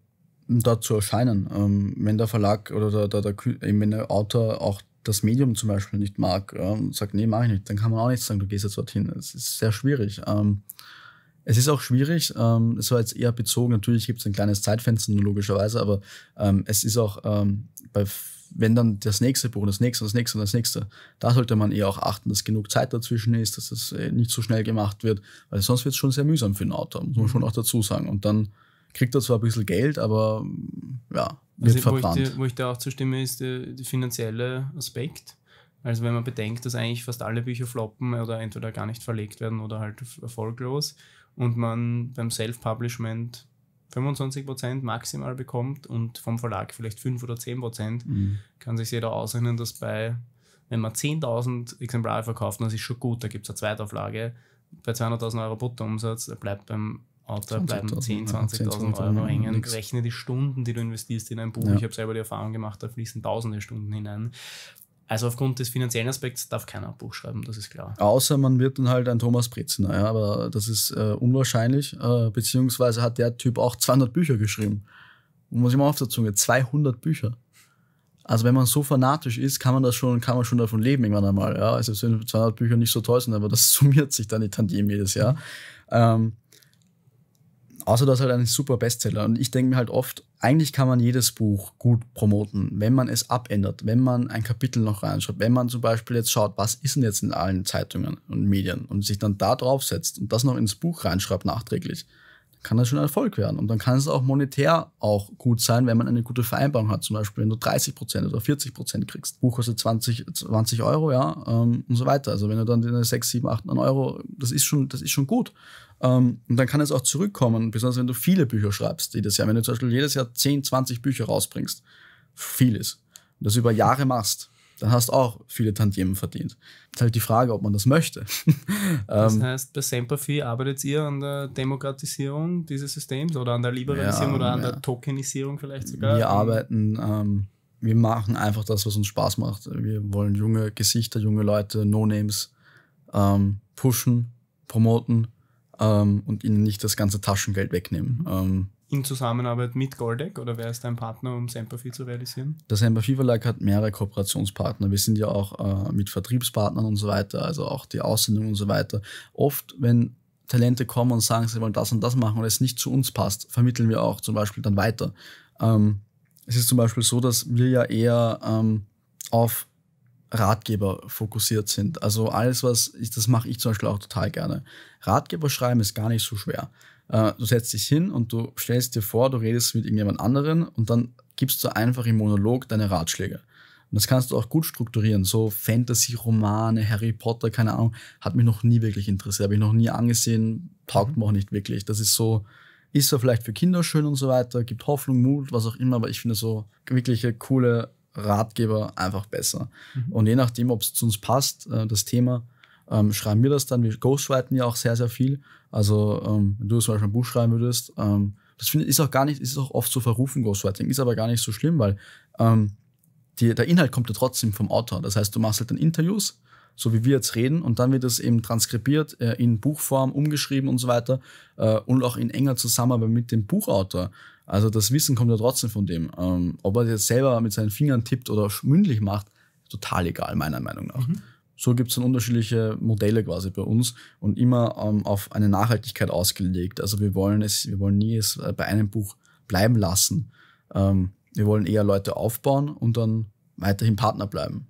da zu erscheinen. Ähm, wenn der Verlag oder der, der, der, wenn der Autor auch das Medium zum Beispiel nicht mag äh, und sagt, nee, mache ich nicht, dann kann man auch nicht sagen, du gehst jetzt dorthin. Es ist sehr schwierig. Ähm, es ist auch schwierig, ähm, das war jetzt eher bezogen, natürlich gibt es ein kleines Zeitfenster logischerweise, aber ähm, es ist auch, ähm, bei, wenn dann das nächste Buch und das nächste und das nächste und das nächste, da sollte man eher auch achten, dass genug Zeit dazwischen ist, dass das äh, nicht so schnell gemacht wird, weil sonst wird es schon sehr mühsam für den Autor, muss man schon auch dazu sagen. Und dann kriegt er zwar ein bisschen Geld, aber mm, ja, wird also, verbrannt. Wo ich,
wo ich da auch zustimme, ist der, äh, der finanzielle Aspekt. Also wenn man bedenkt, dass eigentlich fast alle Bücher floppen oder entweder gar nicht verlegt werden oder halt erfolglos und man beim Self-Publishment 25% maximal bekommt und vom Verlag vielleicht 5 oder 10%, mhm. kann sich jeder ausrechnen, dass bei, wenn man 10.000 Exemplare verkauft, das ist schon gut, da gibt es eine Zweitauflage, bei 200.000 Euro Bruttoumsatz bleibt beim Auto bleiben 10.000 20 20 Euro hängen. Nix. Rechne die Stunden, die du investierst in ein Buch. Ja. Ich habe selber die Erfahrung gemacht, da fließen tausende Stunden hinein. Also aufgrund des finanziellen Aspekts darf keiner ein Buch schreiben, das ist klar.
Außer man wird dann halt ein Thomas Brezner, ja, aber das ist äh, unwahrscheinlich, äh, beziehungsweise hat der Typ auch 200 Bücher geschrieben. Muss ich mal auf der Zunge, 200 Bücher. Also wenn man so fanatisch ist, kann man das schon, kann man schon davon leben irgendwann einmal, ja. Also wenn 200 Bücher nicht so toll aber das summiert sich dann die Tantiem jedes Jahr. Mhm. Ähm, außer das ist halt ein super Bestseller. Und ich denke mir halt oft, eigentlich kann man jedes Buch gut promoten, wenn man es abändert, wenn man ein Kapitel noch reinschreibt, wenn man zum Beispiel jetzt schaut, was ist denn jetzt in allen Zeitungen und Medien und sich dann da draufsetzt und das noch ins Buch reinschreibt nachträglich, dann kann das schon ein Erfolg werden. Und dann kann es auch monetär auch gut sein, wenn man eine gute Vereinbarung hat. Zum Beispiel, wenn du 30% Prozent oder 40% Prozent kriegst. Buch kostet 20, 20 Euro, ja, ähm, und so weiter. Also wenn du dann deine 6, 7, 8, 9 Euro, das ist schon, das ist schon gut. Ähm, und dann kann es auch zurückkommen, besonders wenn du viele Bücher schreibst jedes Jahr. Wenn du zum Beispiel jedes Jahr 10, 20 Bücher rausbringst, vieles, und das über Jahre machst, dann hast du auch viele Tantiemen verdient. Ist halt die Frage, ob man das möchte. das ähm,
heißt, bei Semperfi arbeitet ihr an der Demokratisierung dieses Systems oder an der Liberalisierung ja, oder an ja. der Tokenisierung vielleicht sogar? Wir
arbeiten, ähm, wir machen einfach das, was uns Spaß macht. Wir wollen junge Gesichter, junge Leute, No-Names ähm, pushen, promoten ähm, und ihnen nicht das ganze Taschengeld wegnehmen. Ähm,
in Zusammenarbeit mit Goldeck oder wer ist dein Partner, um Semperfi zu realisieren?
Der Semperfi Verlag hat mehrere Kooperationspartner. Wir sind ja auch äh, mit Vertriebspartnern und so weiter, also auch die Aussendung und so weiter. Oft, wenn Talente kommen und sagen, sie wollen das und das machen und es nicht zu uns passt, vermitteln wir auch zum Beispiel dann weiter. Ähm, es ist zum Beispiel so, dass wir ja eher ähm, auf Ratgeber fokussiert sind. Also alles, was ich, das mache ich zum Beispiel auch total gerne. Ratgeber schreiben ist gar nicht so schwer. Äh, du setzt dich hin und du stellst dir vor, du redest mit irgendjemand anderen und dann gibst du einfach im Monolog deine Ratschläge. Und das kannst du auch gut strukturieren. So Fantasy-Romane, Harry Potter, keine Ahnung, hat mich noch nie wirklich interessiert, habe ich noch nie angesehen, taugt mir auch nicht wirklich. Das ist so, ist so vielleicht für Kinder schön und so weiter, gibt Hoffnung, Mut, was auch immer, aber ich finde so wirkliche coole Ratgeber einfach besser. Mhm. Und je nachdem, ob es zu uns passt, äh, das Thema, ähm, schreiben wir das dann. Wir ghostwriten ja auch sehr, sehr viel. Also, ähm, wenn du zum Beispiel ein Buch schreiben würdest, ähm, das find, ist auch gar nicht, ist auch oft zu so verrufen, Ghostwriting, ist aber gar nicht so schlimm, weil ähm, die, der Inhalt kommt ja trotzdem vom Autor. Das heißt, du machst halt dann Interviews, so wie wir jetzt reden, und dann wird das eben transkribiert, äh, in Buchform umgeschrieben und so weiter äh, und auch in enger Zusammenarbeit mit dem Buchautor. Also das Wissen kommt ja trotzdem von dem. Ähm, ob er jetzt selber mit seinen Fingern tippt oder mündlich macht, total egal, meiner Meinung nach. Mhm. So gibt es dann unterschiedliche Modelle quasi bei uns und immer ähm, auf eine Nachhaltigkeit ausgelegt. Also wir wollen es, wir wollen nie es äh, bei einem Buch bleiben lassen. Ähm, wir wollen eher Leute aufbauen und dann weiterhin Partner bleiben.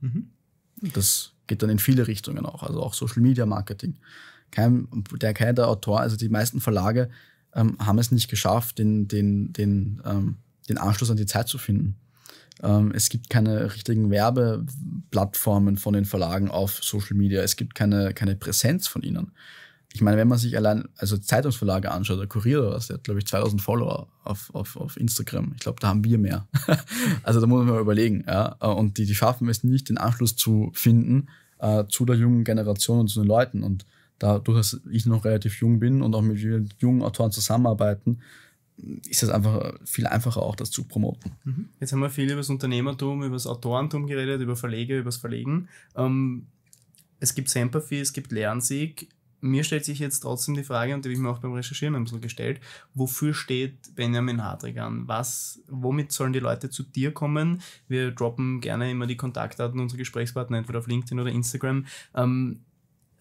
Mhm. Das geht dann in viele Richtungen auch, also auch Social Media Marketing. Kein, der, kein der Autor, also die meisten Verlage ähm, haben es nicht geschafft, den, den, den, ähm, den Anschluss an die Zeit zu finden. Ähm, es gibt keine richtigen Werbeplattformen von den Verlagen auf Social Media. Es gibt keine, keine Präsenz von ihnen. Ich meine, wenn man sich allein, also Zeitungsverlage anschaut, der Kurier oder was, der hat, glaube ich, 2000 Follower auf, auf, auf Instagram. Ich glaube, da haben wir mehr. also da muss man mal überlegen. Ja? Und die, die schaffen es nicht, den Anschluss zu finden äh, zu der jungen Generation und zu den Leuten. Und dadurch, dass ich noch relativ jung bin und auch mit jungen Autoren zusammenarbeiten, ist es einfach äh, viel einfacher auch, das zu promoten.
Mhm. Jetzt haben wir viel über das Unternehmertum, über das Autorentum geredet, über Verlege, über das Verlegen. Ähm, es gibt Semperfi, es gibt Lernsieg. Mir stellt sich jetzt trotzdem die Frage, und die habe ich mir auch beim Recherchieren ein bisschen gestellt, wofür steht Benjamin Hartrig an? Was, womit sollen die Leute zu dir kommen? Wir droppen gerne immer die Kontaktdaten unserer Gesprächspartner, entweder auf LinkedIn oder Instagram. Ähm,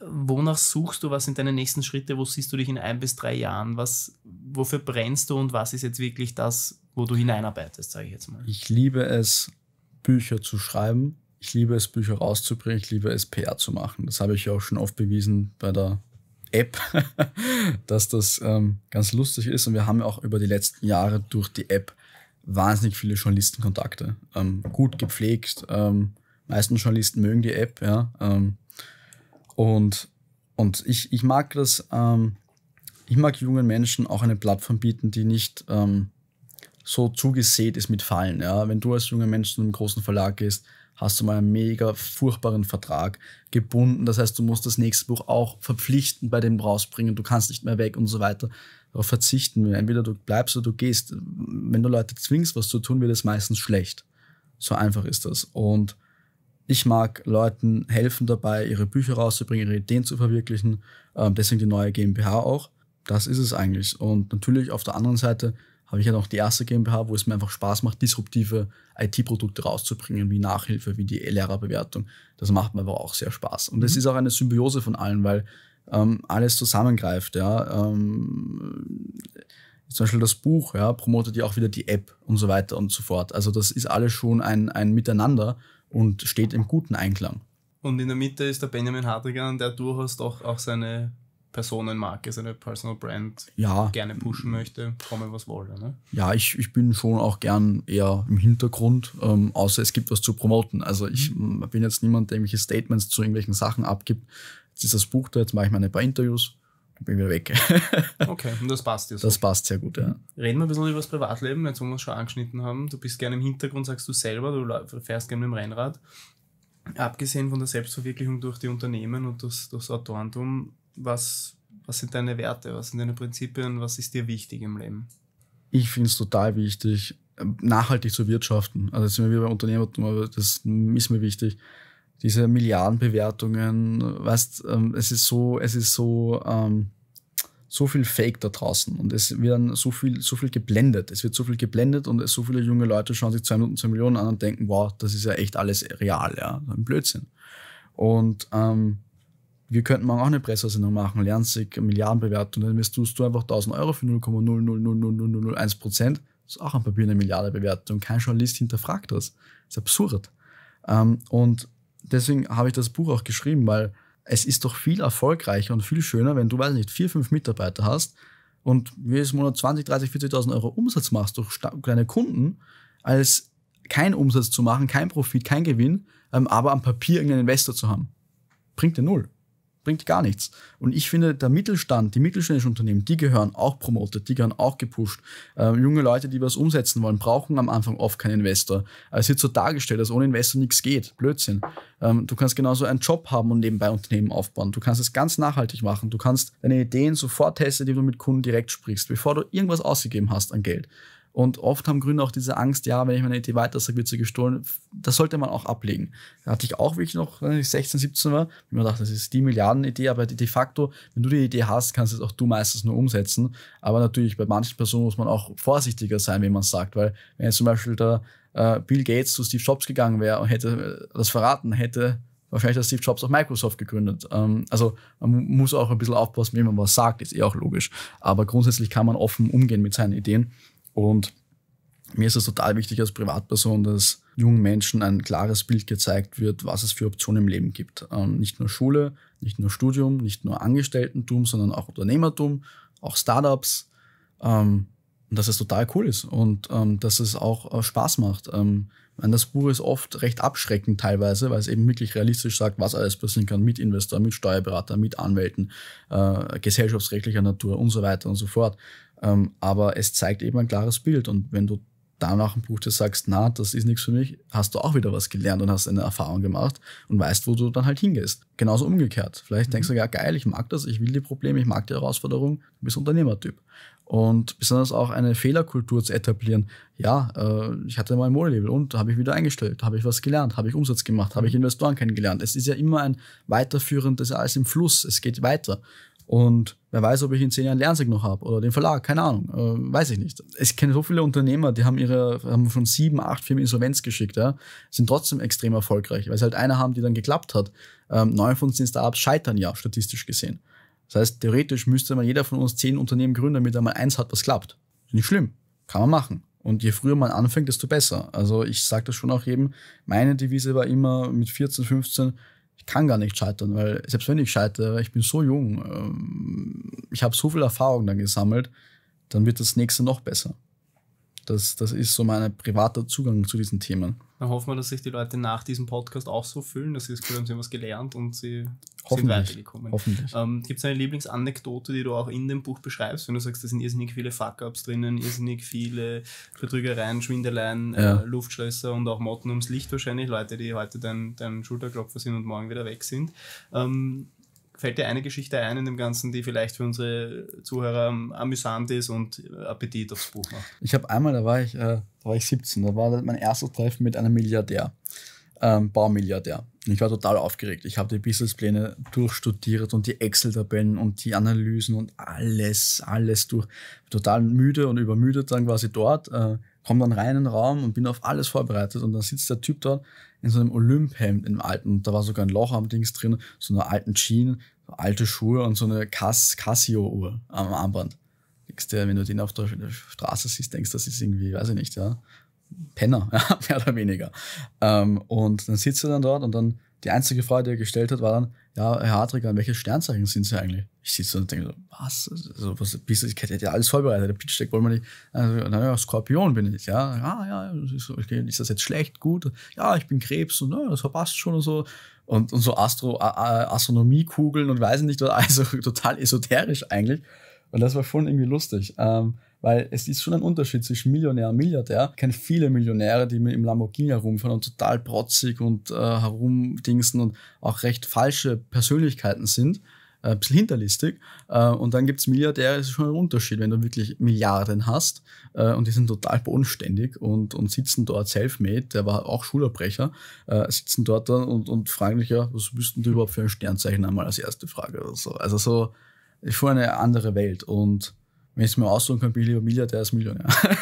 wonach suchst du? Was sind deine nächsten Schritte? Wo siehst du dich in ein bis drei Jahren? Was, wofür brennst du und was ist jetzt wirklich das, wo du hineinarbeitest, sage ich jetzt mal?
Ich liebe es, Bücher zu schreiben. Ich liebe es, Bücher rauszubringen. Ich liebe es, PR zu machen. Das habe ich ja auch schon oft bewiesen bei der App, dass das ähm, ganz lustig ist. Und wir haben ja auch über die letzten Jahre durch die App wahnsinnig viele Journalistenkontakte. Ähm, gut gepflegt. Ähm, meisten Journalisten mögen die App, ja. Ähm, und, und ich, ich mag das, ähm, ich mag jungen Menschen auch eine Plattform bieten, die nicht ähm, so zugesät ist mit Fallen. Ja? Wenn du als junger Mensch zu einem großen Verlag gehst, hast du mal einen mega furchtbaren Vertrag gebunden. Das heißt, du musst das nächste Buch auch verpflichtend bei dem rausbringen. Du kannst nicht mehr weg und so weiter. Darauf verzichten. Entweder du bleibst oder du gehst. Wenn du Leute zwingst, was zu tun, wird es meistens schlecht. So einfach ist das. Und ich mag Leuten helfen dabei, ihre Bücher rauszubringen, ihre Ideen zu verwirklichen. Ähm, deswegen die neue GmbH auch. Das ist es eigentlich. Und natürlich auf der anderen Seite habe ich ja noch die erste GmbH, wo es mir einfach Spaß macht, disruptive IT-Produkte rauszubringen, wie Nachhilfe, wie die Lehrerbewertung. Das macht mir aber auch sehr Spaß. Und es mhm. ist auch eine Symbiose von allen, weil ähm, alles zusammengreift. Ja? Ähm, zum Beispiel das Buch ja, promotet ja auch wieder die App und so weiter und so fort. Also das ist alles schon ein, ein Miteinander und steht im guten Einklang.
Und in der Mitte ist der Benjamin Hartigan, der durchaus auch, auch seine Personenmarke, seine Personal Brand ja. gerne pushen möchte, komme was wolle. Ne?
Ja, ich, ich bin schon auch gern eher im Hintergrund, ähm, außer es gibt was zu promoten. Also ich mhm. bin jetzt niemand, der irgendwelche Statements zu irgendwelchen Sachen abgibt. Jetzt ist das Buch da, jetzt mache ich meine paar Interviews bin wieder weg.
okay, und das passt dir so. Das
passt sehr gut, ja.
Reden wir ein bisschen über das Privatleben, jetzt wo wir es schon angeschnitten haben. Du bist gerne im Hintergrund, sagst du selber, du fährst gerne mit dem Rennrad. Abgesehen von der Selbstverwirklichung durch die Unternehmen und das, durchs Autorentum, was, was sind deine Werte, was sind deine Prinzipien, was ist dir wichtig im Leben?
Ich finde es total wichtig, ähm, nachhaltig zu wirtschaften. Also jetzt sind wir wieder bei Unternehmertum, aber das ist mir wichtig diese Milliardenbewertungen, weißt, ähm, es ist so, es ist so, ähm, so viel Fake da draußen und es wird so viel, so viel geblendet. Es wird so viel geblendet und so viele junge Leute schauen sich zwei Minuten, zwei Millionen an und denken, wow, das ist ja echt alles real, ja, ein Blödsinn. Und ähm, wir könnten morgen auch eine Presseaussendung machen, Lernzig, Milliardenbewertung, dann investierst du einfach 1000 Euro für 0,0000001 Prozent. Das ist auch ein Papier eine Milliarde Kein Journalist hinterfragt das. das ist absurd. Ähm, und deswegen habe ich das Buch auch geschrieben, weil es ist doch viel erfolgreicher und viel schöner, wenn du, weiß nicht, vier, fünf Mitarbeiter hast und jedes Monat 20, 30, 40.000 Euro Umsatz machst durch kleine Kunden, als keinen Umsatz zu machen, kein Profit, kein Gewinn, ähm, aber am Papier irgendeinen Investor zu haben. Bringt dir null bringt gar nichts. Und ich finde, der Mittelstand, die mittelständischen Unternehmen, die gehören auch promotet, die gehören auch gepusht. Äh, junge Leute, die was umsetzen wollen, brauchen am Anfang oft keinen Investor. Also es wird so dargestellt, dass ohne Investor nichts geht. Blödsinn. Ähm, du kannst genauso einen Job haben und nebenbei Unternehmen aufbauen. Du kannst es ganz nachhaltig machen. Du kannst deine Ideen sofort testen, die du mit Kunden direkt sprichst, bevor du irgendwas ausgegeben hast an Geld. Und oft haben Grüne auch diese Angst, ja, wenn ich meine Idee weiter sage, wird sie gestohlen. Das sollte man auch ablegen. Da hatte ich auch, wie ich noch wenn ich 16, 17 war, wie man dachte, das ist die Milliardenidee, aber de facto, wenn du die Idee hast, kannst du es auch du meistens nur umsetzen. Aber natürlich, bei manchen Personen muss man auch vorsichtiger sein, wenn man sagt, weil wenn jetzt zum Beispiel der äh, Bill Gates zu Steve Jobs gegangen wäre und hätte äh, das verraten, hätte wahrscheinlich hat Steve Jobs auch Microsoft gegründet. Ähm, also man muss auch ein bisschen aufpassen, wie man was sagt, ist eh auch logisch. Aber grundsätzlich kann man offen umgehen mit seinen Ideen. Und mir ist es total wichtig als Privatperson, dass jungen Menschen ein klares Bild gezeigt wird, was es für Optionen im Leben gibt. Ähm, nicht nur Schule, nicht nur Studium, nicht nur Angestelltentum, sondern auch Unternehmertum, auch Startups. Ähm, und dass es total cool ist und ähm, dass es auch äh, Spaß macht. Ähm, das Buch ist oft recht abschreckend teilweise, weil es eben wirklich realistisch sagt, was alles passieren kann mit Investoren, mit Steuerberatern, mit Anwälten, äh, gesellschaftsrechtlicher Natur und so weiter und so fort. Ähm, aber es zeigt eben ein klares Bild. Und wenn du danach im Buch dir sagst, na, das ist nichts für mich, hast du auch wieder was gelernt und hast eine Erfahrung gemacht und weißt, wo du dann halt hingehst. Genauso umgekehrt. Vielleicht mhm. denkst du, ja geil, ich mag das, ich will die Probleme, ich mag die Herausforderung, du bist Unternehmertyp. Und besonders auch eine Fehlerkultur zu etablieren. Ja, äh, ich hatte mal ein Modellabel und habe ich wieder eingestellt, habe ich was gelernt, habe ich Umsatz gemacht, habe ich mhm. Investoren kennengelernt. Es ist ja immer ein weiterführendes, alles im Fluss, es geht weiter. Und wer weiß, ob ich in zehn Jahren Lernsig noch habe oder den Verlag, keine Ahnung, äh, weiß ich nicht. Ich kenne so viele Unternehmer, die haben ihre, haben schon sieben, acht Firmen Insolvenz geschickt, ja, sind trotzdem extrem erfolgreich, weil sie halt eine haben, die dann geklappt hat. Ähm, neun von zehn Startups scheitern ja, statistisch gesehen. Das heißt, theoretisch müsste man jeder von uns zehn Unternehmen gründen, damit er mal eins hat, was klappt. Nicht schlimm, kann man machen. Und je früher man anfängt, desto besser. Also ich sage das schon auch eben, meine Devise war immer mit 14, 15, ich kann gar nicht scheitern, weil selbst wenn ich scheitere, ich bin so jung, ähm, ich habe so viel Erfahrung dann gesammelt, dann wird das nächste noch besser. Das, das ist so mein privater Zugang zu diesen Themen.
Dann hoffen wir, dass sich die Leute nach diesem Podcast auch so fühlen, dass sie das Gefühl haben, sie haben was gelernt und sie sind weitergekommen. Hoffentlich. Ähm, Gibt es eine Lieblingsanekdote, die du auch in dem Buch beschreibst, wenn du sagst, da sind irrsinnig viele Fuck-Ups drinnen, irrsinnig viele Betrügereien, Schwindeleien, äh, ja. äh, Luftschlösser und auch Motten ums Licht wahrscheinlich, Leute, die heute dein, dein Schulterklopfer sind und morgen wieder weg sind. Ähm, fällt dir eine Geschichte ein in dem Ganzen, die vielleicht für unsere Zuhörer amüsant ist und Appetit aufs Buch macht?
Ich habe einmal, da war ich, äh, da war ich 17, da war mein erstes Treffen mit einem Milliardär, ähm, Baumilliardär. Und ich war total aufgeregt. Ich habe die Businesspläne durchstudiert und die Excel-Tabellen und die Analysen und alles, alles durch. Total müde und übermüdet dann quasi dort. Äh, komme dann rein in den Raum und bin auf alles vorbereitet und dann sitzt der Typ dort in so einem Olymphemd im alten da war sogar ein Loch am Dings drin, so einer alten Jean, alte Schuhe und so eine Cas Casio-Uhr am Armband. Der, wenn du den auf der Straße siehst, denkst, du, das ist irgendwie, weiß ich nicht, ja, Penner, ja, mehr oder weniger. Ähm, und dann sitzt er dann dort und dann die einzige Frage, die er gestellt hat, war dann, ja, Herr Hartriger, welche Sternzeichen sind Sie eigentlich? Ich sitze und denke so, was? Also, was bist du? Ich hätte ja alles vorbereitet, der Pitch-Deck wollen wir nicht. Also, naja, Skorpion bin ich, ja. Ah, ja, ja, ist, ist das jetzt schlecht, gut? Ja, ich bin Krebs und na, das verpasst schon und so. Und, und so Astro, Astronomiekugeln und weiß nicht, also total esoterisch eigentlich. Und das war schon irgendwie lustig. Ähm, weil es ist schon ein Unterschied zwischen Millionär und Milliardär. Ich kenne viele Millionäre, die mit im Lamborghini herumfahren und total protzig und äh, herumdingsen und auch recht falsche Persönlichkeiten sind äh, ein bisschen hinterlistig. Äh, und dann gibt es Milliardäre, das ist schon ein Unterschied, wenn du wirklich Milliarden hast äh, und die sind total bodenständig und, und sitzen dort self-made, der war auch Schulabbrecher, äh, sitzen dort und, und fragen dich ja, was bist denn du überhaupt für ein Sternzeichen einmal als erste Frage oder so. Also so, schon eine andere Welt und wenn ich es mir aussuchen kann, bin ich Milliardär als Millionär.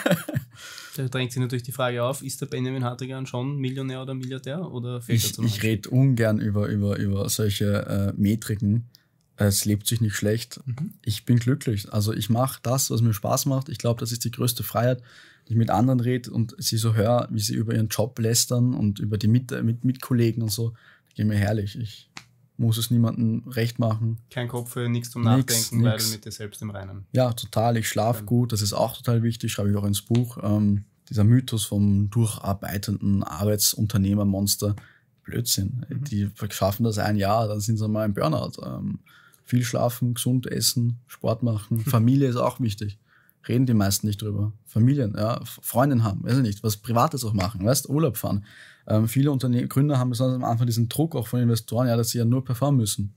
da drängt sich natürlich die Frage auf, ist der Benjamin Hartigan schon Millionär oder Milliardär? Oder ich ich
rede ungern über, über, über solche äh, Metriken. Es lebt sich nicht schlecht. Mhm. Ich bin glücklich. Also ich mache das, was mir Spaß macht. Ich glaube, das ist die größte Freiheit, die ich mit anderen rede und sie so höre, wie sie über ihren Job lästern und über die mit, mit Mitkollegen und so. Geht mir herrlich. Ich muss es niemandem recht machen. Kein Kopf für nichts zum nix, Nachdenken, nix. weil mit dir selbst im Reinen. Ja, total. Ich schlafe gut, das ist auch total wichtig, schreibe ich auch ins Buch. Ähm, dieser Mythos vom durcharbeitenden Arbeitsunternehmermonster, Blödsinn. Mhm. Die schaffen das ein Jahr, dann sind sie mal im Burnout. Ähm, viel schlafen, gesund essen, Sport machen. Familie ist auch wichtig. Reden die meisten nicht drüber. Familien, ja, Freundin haben, weiß ich nicht, was Privates auch machen, weißt, Urlaub fahren. Ähm, viele Unternehmen, Gründer haben besonders am Anfang diesen Druck auch von Investoren, ja, dass sie ja nur performen müssen.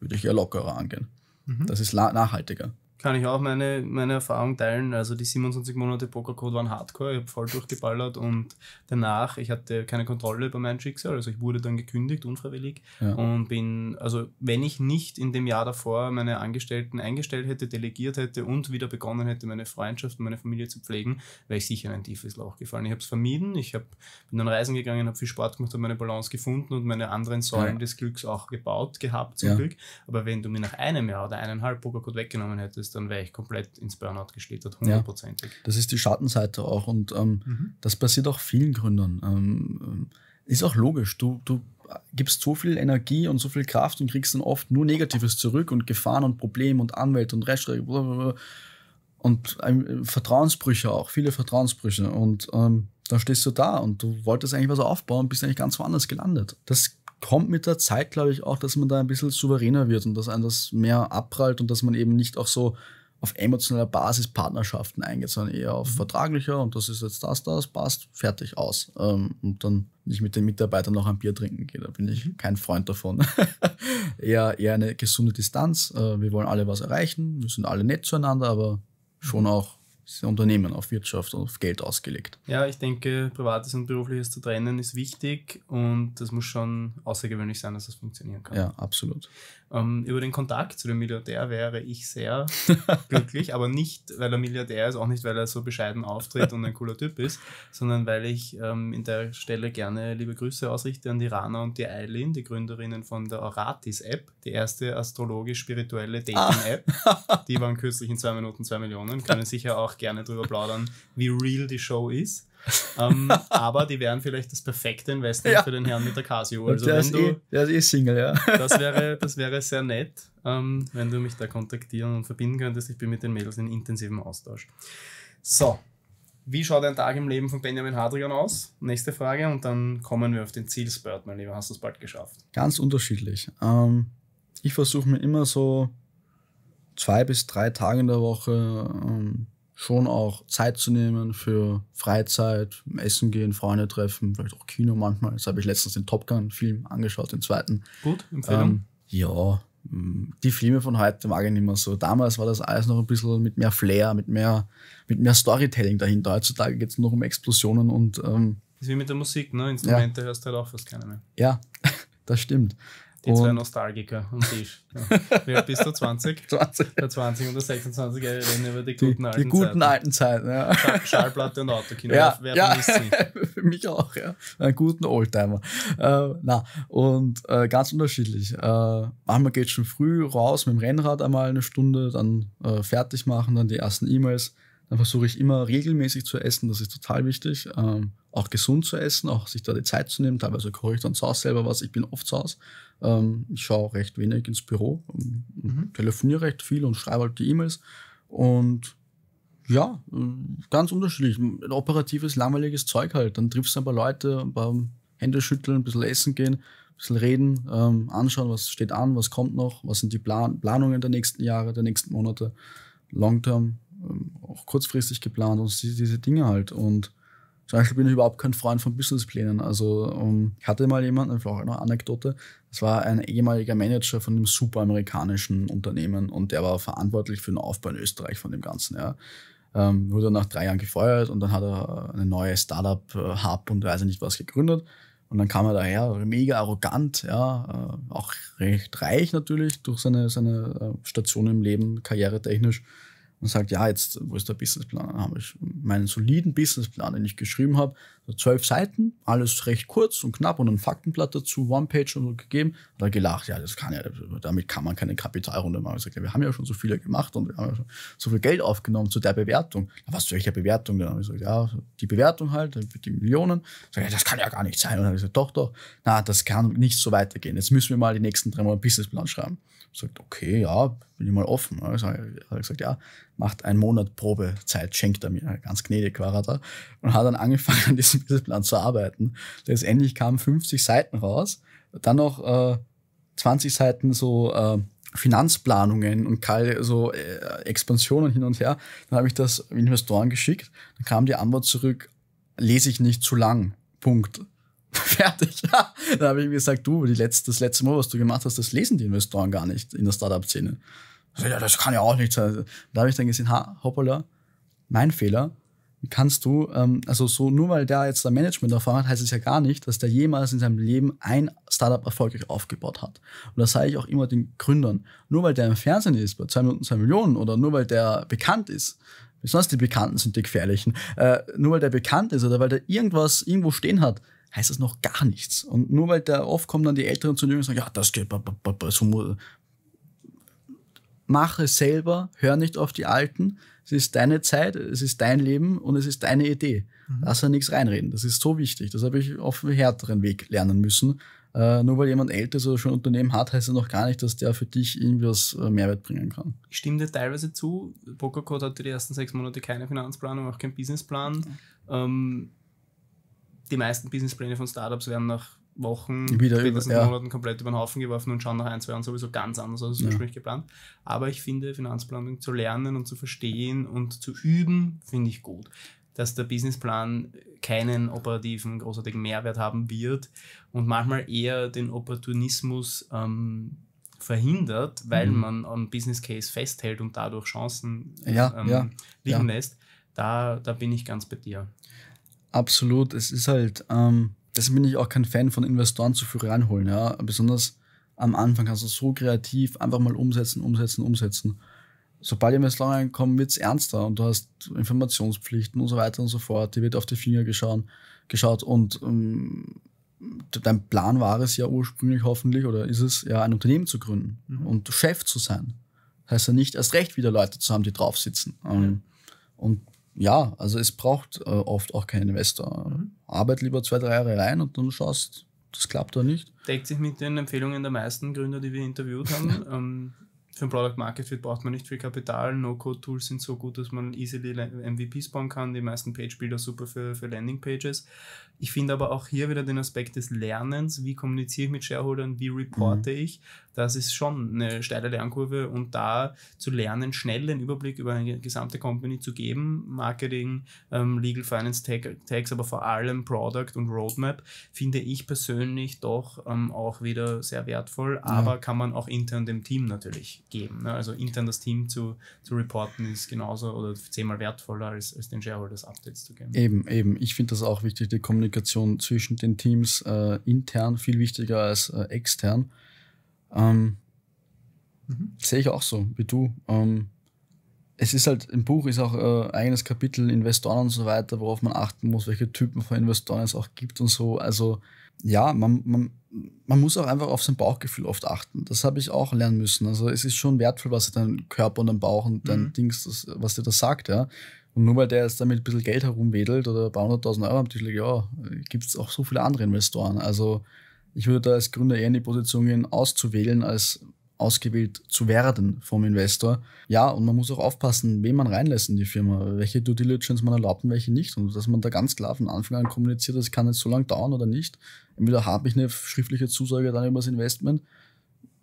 Würde ich eher lockerer angehen. Mhm. Das ist nachhaltiger
kann ich auch meine, meine Erfahrung teilen. Also die 27 Monate Pokercode waren hardcore, ich habe voll durchgeballert und danach, ich hatte keine Kontrolle über mein Schicksal, also ich wurde dann gekündigt, unfreiwillig ja. und bin, also wenn ich nicht in dem Jahr davor meine Angestellten eingestellt hätte, delegiert hätte und wieder begonnen hätte, meine Freundschaft und meine Familie zu pflegen, wäre ich sicher in ein tiefes Loch gefallen. Ich habe es vermieden, ich hab, bin dann reisen gegangen, habe viel Sport gemacht, habe meine Balance gefunden und meine anderen Säulen ja. des Glücks auch gebaut gehabt zum ja. Glück. Aber wenn du mir nach einem Jahr oder eineinhalb Pokercode weggenommen hättest, dann wäre ich komplett ins Burnout geschlittert, hundertprozentig. Ja,
das ist die Schattenseite auch und ähm, mhm. das passiert auch vielen Gründern. Ähm, ähm, ist auch logisch, du, du gibst so viel Energie und so viel Kraft und kriegst dann oft nur Negatives zurück und Gefahren und Probleme und Anwälte und Rechtsstrecke und ähm, Vertrauensbrüche auch, viele Vertrauensbrüche und ähm, da stehst du da und du wolltest eigentlich was aufbauen, bist eigentlich ganz woanders gelandet. Das kommt mit der Zeit, glaube ich, auch, dass man da ein bisschen souveräner wird und dass einem das mehr abprallt und dass man eben nicht auch so auf emotionaler Basis Partnerschaften eingeht, sondern eher auf mhm. vertraglicher und das ist jetzt das, das, passt, fertig, aus. Ähm, und dann nicht mit den Mitarbeitern noch ein Bier trinken gehe, da bin ich mhm. kein Freund davon. eher, eher eine gesunde Distanz. Äh, wir wollen alle was erreichen, wir sind alle nett zueinander, aber schon mhm. auch das Unternehmen, auf Wirtschaft und auf Geld ausgelegt.
Ja, ich denke, Privates und Berufliches zu trennen ist wichtig und das muss schon außergewöhnlich sein, dass das funktionieren kann. Ja, absolut. Ähm, über den Kontakt zu dem Milliardär wäre ich sehr glücklich, aber nicht, weil er Milliardär ist, auch nicht, weil er so bescheiden auftritt und ein cooler Typ ist, sondern weil ich ähm, in der Stelle gerne liebe Grüße ausrichte an die Rana und die Eileen, die Gründerinnen von der Oratis-App, die erste astrologisch-spirituelle ah. Dating-App. die waren kürzlich in zwei Minuten zwei Millionen, können sicher auch gerne drüber plaudern, wie real die Show ist. ähm, aber die wären vielleicht das perfekte Investment ja. für den Herrn mit der Casio. Also der, ist du, eh,
der ist eh Single, ja. das, wäre,
das wäre sehr nett, ähm, wenn du mich da kontaktieren und verbinden könntest. Ich bin mit den Mädels in intensivem Austausch. So, wie schaut ein Tag im Leben von Benjamin Hadrian aus? Nächste Frage und dann kommen wir auf den Zielspurt, mein Lieber. Hast du es bald geschafft?
Ganz unterschiedlich. Ähm, ich versuche mir immer so zwei bis drei Tage in der Woche ähm, schon auch Zeit zu nehmen für Freizeit, Essen gehen, Freunde treffen, vielleicht auch Kino manchmal. Jetzt habe ich letztens den Top Gun-Film angeschaut, den zweiten. Gut, Empfehlung? Ähm, ja, mm, die Filme von heute mag ich nicht mehr so. Damals war das alles noch ein bisschen mit mehr Flair, mit mehr, mit mehr Storytelling dahinter. Heutzutage geht es nur um Explosionen und. Ähm, das ist
wie mit der Musik, ne? Instrumente ja. hörst du halt auch fast keine mehr.
Ja, das stimmt. Die und zwei Nostalgiker
am Tisch. Ja. Wer bist du? 20? 20. Der 20 und der 26 Jahre reden über die, die guten alten Zeiten. Die guten Zeiten.
alten Zeiten, ja. Schallplatte und Autokino. Ja, wer ja. Für mich auch, ja. Einen guten Oldtimer. Äh, na, und äh, ganz unterschiedlich. Äh, manchmal geht es schon früh raus mit dem Rennrad einmal eine Stunde, dann äh, fertig machen, dann die ersten E-Mails dann versuche ich immer regelmäßig zu essen, das ist total wichtig. Ähm, auch gesund zu essen, auch sich da die Zeit zu nehmen. Teilweise koche ich dann zu Hause selber was. Ich bin oft zu Hause. Ähm, ich schaue recht wenig ins Büro, ähm, mhm. telefoniere recht viel und schreibe halt die E-Mails. Und ja, ähm, ganz unterschiedlich. Ein operatives, langweiliges Zeug halt. Dann triffst du ein paar Leute, ein paar Hände schütteln, ein bisschen essen gehen, ein bisschen reden, ähm, anschauen, was steht an, was kommt noch, was sind die Plan Planungen der nächsten Jahre, der nächsten Monate, Long Term. Ähm, auch kurzfristig geplant und diese Dinge halt. Und zum Beispiel bin ich überhaupt kein Freund von Businessplänen. Also um, ähm, ich hatte mal jemanden, vielleicht auch eine Anekdote, das war ein ehemaliger Manager von einem super amerikanischen Unternehmen und der war verantwortlich für den Aufbau in Österreich von dem Ganzen. Ja. Ähm, wurde nach drei Jahren gefeuert und dann hat er eine neue Startup-Hub äh, und weiß nicht was gegründet. Und dann kam er daher, mega arrogant, ja, äh, auch recht reich natürlich durch seine, seine äh, Station im Leben, karrieretechnisch. technisch und sagt, ja, jetzt, wo ist der Businessplan? Dann habe ich meinen soliden Businessplan, den ich geschrieben habe, zwölf Seiten, alles recht kurz und knapp und ein Faktenblatt dazu, One-Page und so gegeben. Hat er gelacht, ja, das kann ja, damit kann man keine Kapitalrunde machen. Ich sagte, ja, wir haben ja schon so viele gemacht und wir haben ja schon so viel Geld aufgenommen zu der Bewertung. Ja, was zu welcher Bewertung? Dann habe ich gesagt, ja, die Bewertung halt, die Millionen. Ich sage, ja, das kann ja gar nicht sein. Und dann habe ich gesagt, doch, doch, na, das kann nicht so weitergehen. Jetzt müssen wir mal die nächsten drei Monate Businessplan schreiben. Ich sagte, okay, ja, bin ich mal offen. Ich habe gesagt, ja, macht einen Monat Probezeit, schenkt er mir. Ganz gnädig war er da. Und hat dann angefangen, an diesem diesem Businessplan zu arbeiten. Letztendlich kamen 50 Seiten raus, dann noch äh, 20 Seiten so äh, Finanzplanungen und so äh, Expansionen hin und her. Dann habe ich das Investoren geschickt, dann kam die Antwort zurück, lese ich nicht zu lang. Punkt. Fertig. dann habe ich ihm gesagt, du, letzte, das letzte Mal, was du gemacht hast, das lesen die Investoren gar nicht in der Startup-Szene. Ja, das kann ja auch nicht sein. Da habe ich dann gesehen, ha, hoppala, mein Fehler kannst du, ähm, also so nur weil der jetzt da Management erfahren hat, heißt es ja gar nicht, dass der jemals in seinem Leben ein Startup erfolgreich aufgebaut hat. Und das sage ich auch immer den Gründern. Nur weil der im Fernsehen ist, bei zwei Minuten zwei Millionen oder nur weil der bekannt ist, besonders die Bekannten sind die gefährlichen, äh, nur weil der bekannt ist oder weil der irgendwas irgendwo stehen hat, heißt das noch gar nichts. Und nur weil da oft kommen dann die Älteren zu den Jüngeren und sagen, ja, das geht, so mach es selber, hör nicht auf die Alten. Es ist deine Zeit, es ist dein Leben und es ist deine Idee. Mhm. Lass da nichts reinreden. Das ist so wichtig. Das habe ich auf einem härteren Weg lernen müssen. Äh, nur weil jemand älter ist oder schon ein Unternehmen hat, heißt das noch gar nicht, dass der für dich irgendwas äh, Mehrwert bringen kann.
Ich stimme dir teilweise zu. Pokercode hatte die ersten sechs Monate keine Finanzplanung, auch keinen Businessplan. Ähm, die meisten Businesspläne von Startups werden nach Wochen, Wieder spätestens über, ja. Monaten komplett über den Haufen geworfen und schauen nach ein, zwei Jahren sowieso ganz anders aus als ja. ursprünglich geplant. Aber ich finde, Finanzplanung zu lernen und zu verstehen und zu üben, finde ich gut. Dass der Businessplan keinen operativen, großartigen Mehrwert haben wird und manchmal eher den Opportunismus ähm, verhindert, weil mhm. man am Business Case festhält und dadurch Chancen ja, ähm, liegen lässt. Da, da bin ich ganz bei dir.
Absolut, es ist halt. Ähm deswegen bin ich auch kein Fan von Investoren zu viel reinholen, ja. Besonders am Anfang kannst du so kreativ einfach mal umsetzen, umsetzen, umsetzen. Sobald Investoren reinkommen, wird es ernster und du hast Informationspflichten und so weiter und so fort. Die wird auf die Finger geschauen, geschaut und ähm, dein Plan war es ja ursprünglich hoffentlich oder ist es ja ein Unternehmen zu gründen mhm. und Chef zu sein. heißt ja nicht erst recht wieder Leute zu haben, die drauf sitzen. Mhm. Und ja, also es braucht äh, oft auch kein Investor. Mhm. Arbeit lieber zwei, drei Jahre rein und dann schaust, das klappt oder nicht.
Deckt sich mit den Empfehlungen der meisten Gründer, die wir interviewt haben. ähm, für ein Product Market Fit braucht man nicht viel Kapital. No-Code-Tools sind so gut, dass man easily MVPs bauen kann. Die meisten Page-Builder super für, für Landing-Pages. Ich finde aber auch hier wieder den Aspekt des Lernens. Wie kommuniziere ich mit Shareholdern? Wie reporte mhm. ich? Das ist schon eine steile Lernkurve und da zu lernen, schnell den Überblick über eine gesamte Company zu geben. Marketing, ähm, Legal Finance, Tags, aber vor allem Product und Roadmap finde ich persönlich doch ähm, auch wieder sehr wertvoll. Aber ja. kann man auch intern dem Team natürlich geben. Ne? Also intern das Team zu, zu reporten ist genauso oder zehnmal wertvoller, als, als den Shareholders Updates zu geben. Eben,
eben. Ich finde das auch wichtig, die Kommunikation zwischen den Teams äh, intern viel wichtiger als äh, extern. Ähm, mhm. Sehe ich auch so, wie du. Ähm, es ist halt, im Buch ist auch ein äh, eigenes Kapitel Investoren und so weiter, worauf man achten muss, welche Typen von Investoren es auch gibt und so. Also ja, man, man, man muss auch einfach auf sein Bauchgefühl oft achten. Das habe ich auch lernen müssen. Also es ist schon wertvoll, was dein Körper und dein Bauch und dein mhm. Dings, das, was dir das sagt, ja. Und nur weil der jetzt damit ein bisschen Geld herumwedelt oder ein paar hunderttausend Euro am Tisch liegt, ja, gibt es auch so viele andere Investoren. Also ich würde da als Gründer eher in die Position gehen, auszuwählen, als ausgewählt zu werden vom Investor. Ja, und man muss auch aufpassen, wen man reinlässt in die Firma, welche Due Diligence man erlaubt und welche nicht. Und dass man da ganz klar von Anfang an kommuniziert, das kann jetzt so lange dauern oder nicht. Entweder habe ich eine schriftliche Zusage dann über das Investment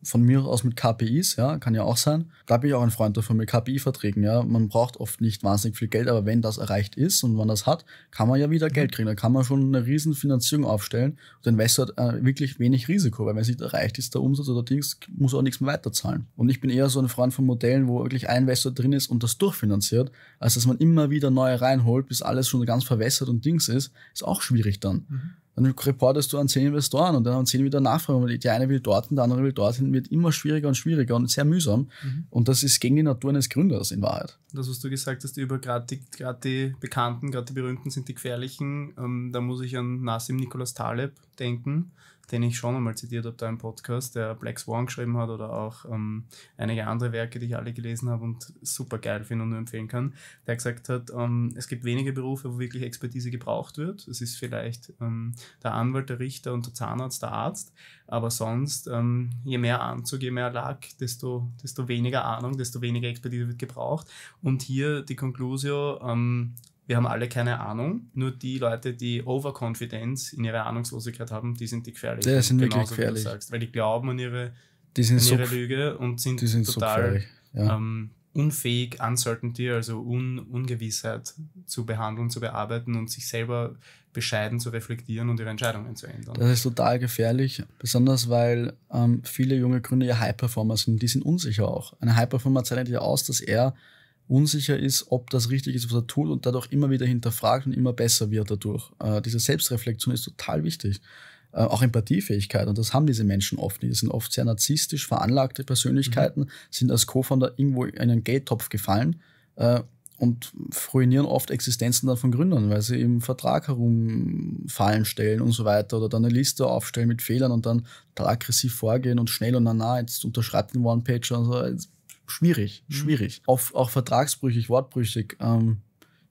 von mir aus mit KPIs, ja, kann ja auch sein. Da bin ich auch ein Freund davon mit KPI-Verträgen, ja. Man braucht oft nicht wahnsinnig viel Geld, aber wenn das erreicht ist und man das hat, kann man ja wieder mhm. Geld kriegen. Da kann man schon eine riesen Finanzierung aufstellen und der Investor halt, äh, wirklich wenig Risiko, weil wenn es nicht erreicht ist, der Umsatz oder Dings, muss auch nichts mehr weiterzahlen. Und ich bin eher so ein Freund von Modellen, wo wirklich ein Investor drin ist und das durchfinanziert, als dass man immer wieder neue reinholt, bis alles schon ganz verwässert und Dings ist, ist auch schwierig dann. Mhm dann reportest du an zehn Investoren und dann haben zehn wieder Nachfragen. Weil der eine will dorthin, der andere will dorthin, wird immer schwieriger und schwieriger und sehr mühsam. Mhm. Und das ist gegen die Natur eines Gründers in Wahrheit.
Das, was du gesagt hast, über gerade die, grad die Bekannten, gerade die Berühmten sind die Gefährlichen. Ähm, da muss ich an Nassim Nicholas Taleb denken, den ich schon einmal zitiert habe, da im Podcast, der Black Swan geschrieben hat oder auch ähm, einige andere Werke, die ich alle gelesen habe und super geil finde und nur empfehlen kann, der gesagt hat, ähm, es gibt wenige Berufe, wo wirklich Expertise gebraucht wird. Es ist vielleicht ähm, der Anwalt, der Richter und der Zahnarzt, der Arzt, aber sonst, ähm, je mehr Anzug, je mehr Lack, desto, desto weniger Ahnung, desto weniger Expertise wird gebraucht. Und hier die Conclusio, ähm, wir haben alle keine Ahnung. Nur die Leute, die Overconfidence in ihrer Ahnungslosigkeit haben, die sind die gefährlichen. Die sind wirklich Genauso, gefährlich. Sagst, weil die glauben an ihre, die sind an ihre so, Lüge und sind, sind total so ja. ähm, unfähig, Uncertainty, also Un Ungewissheit zu behandeln, zu bearbeiten und sich selber bescheiden zu reflektieren und ihre Entscheidungen zu ändern. Das ist
total gefährlich, besonders weil ähm, viele junge Gründer ja High-Performer sind, die sind unsicher auch. Ein High-Performer zeichnet ja aus, dass er unsicher ist, ob das richtig ist, was er tut und dadurch immer wieder hinterfragt und immer besser wird dadurch. Äh, diese Selbstreflexion ist total wichtig. Äh, auch Empathiefähigkeit und das haben diese Menschen oft nicht. Das sind oft sehr narzisstisch veranlagte Persönlichkeiten, mhm. sind als Co-Founder irgendwo in einen Geldtopf gefallen äh, und ruinieren oft Existenzen dann von Gründern, weil sie im Vertrag herumfallen stellen und so weiter oder dann eine Liste aufstellen mit Fehlern und dann aggressiv vorgehen und schnell und na na, jetzt unterschreibt den One-Pager und so schwierig, schwierig. Mhm. Auch, auch vertragsbrüchig, wortbrüchig. Ähm,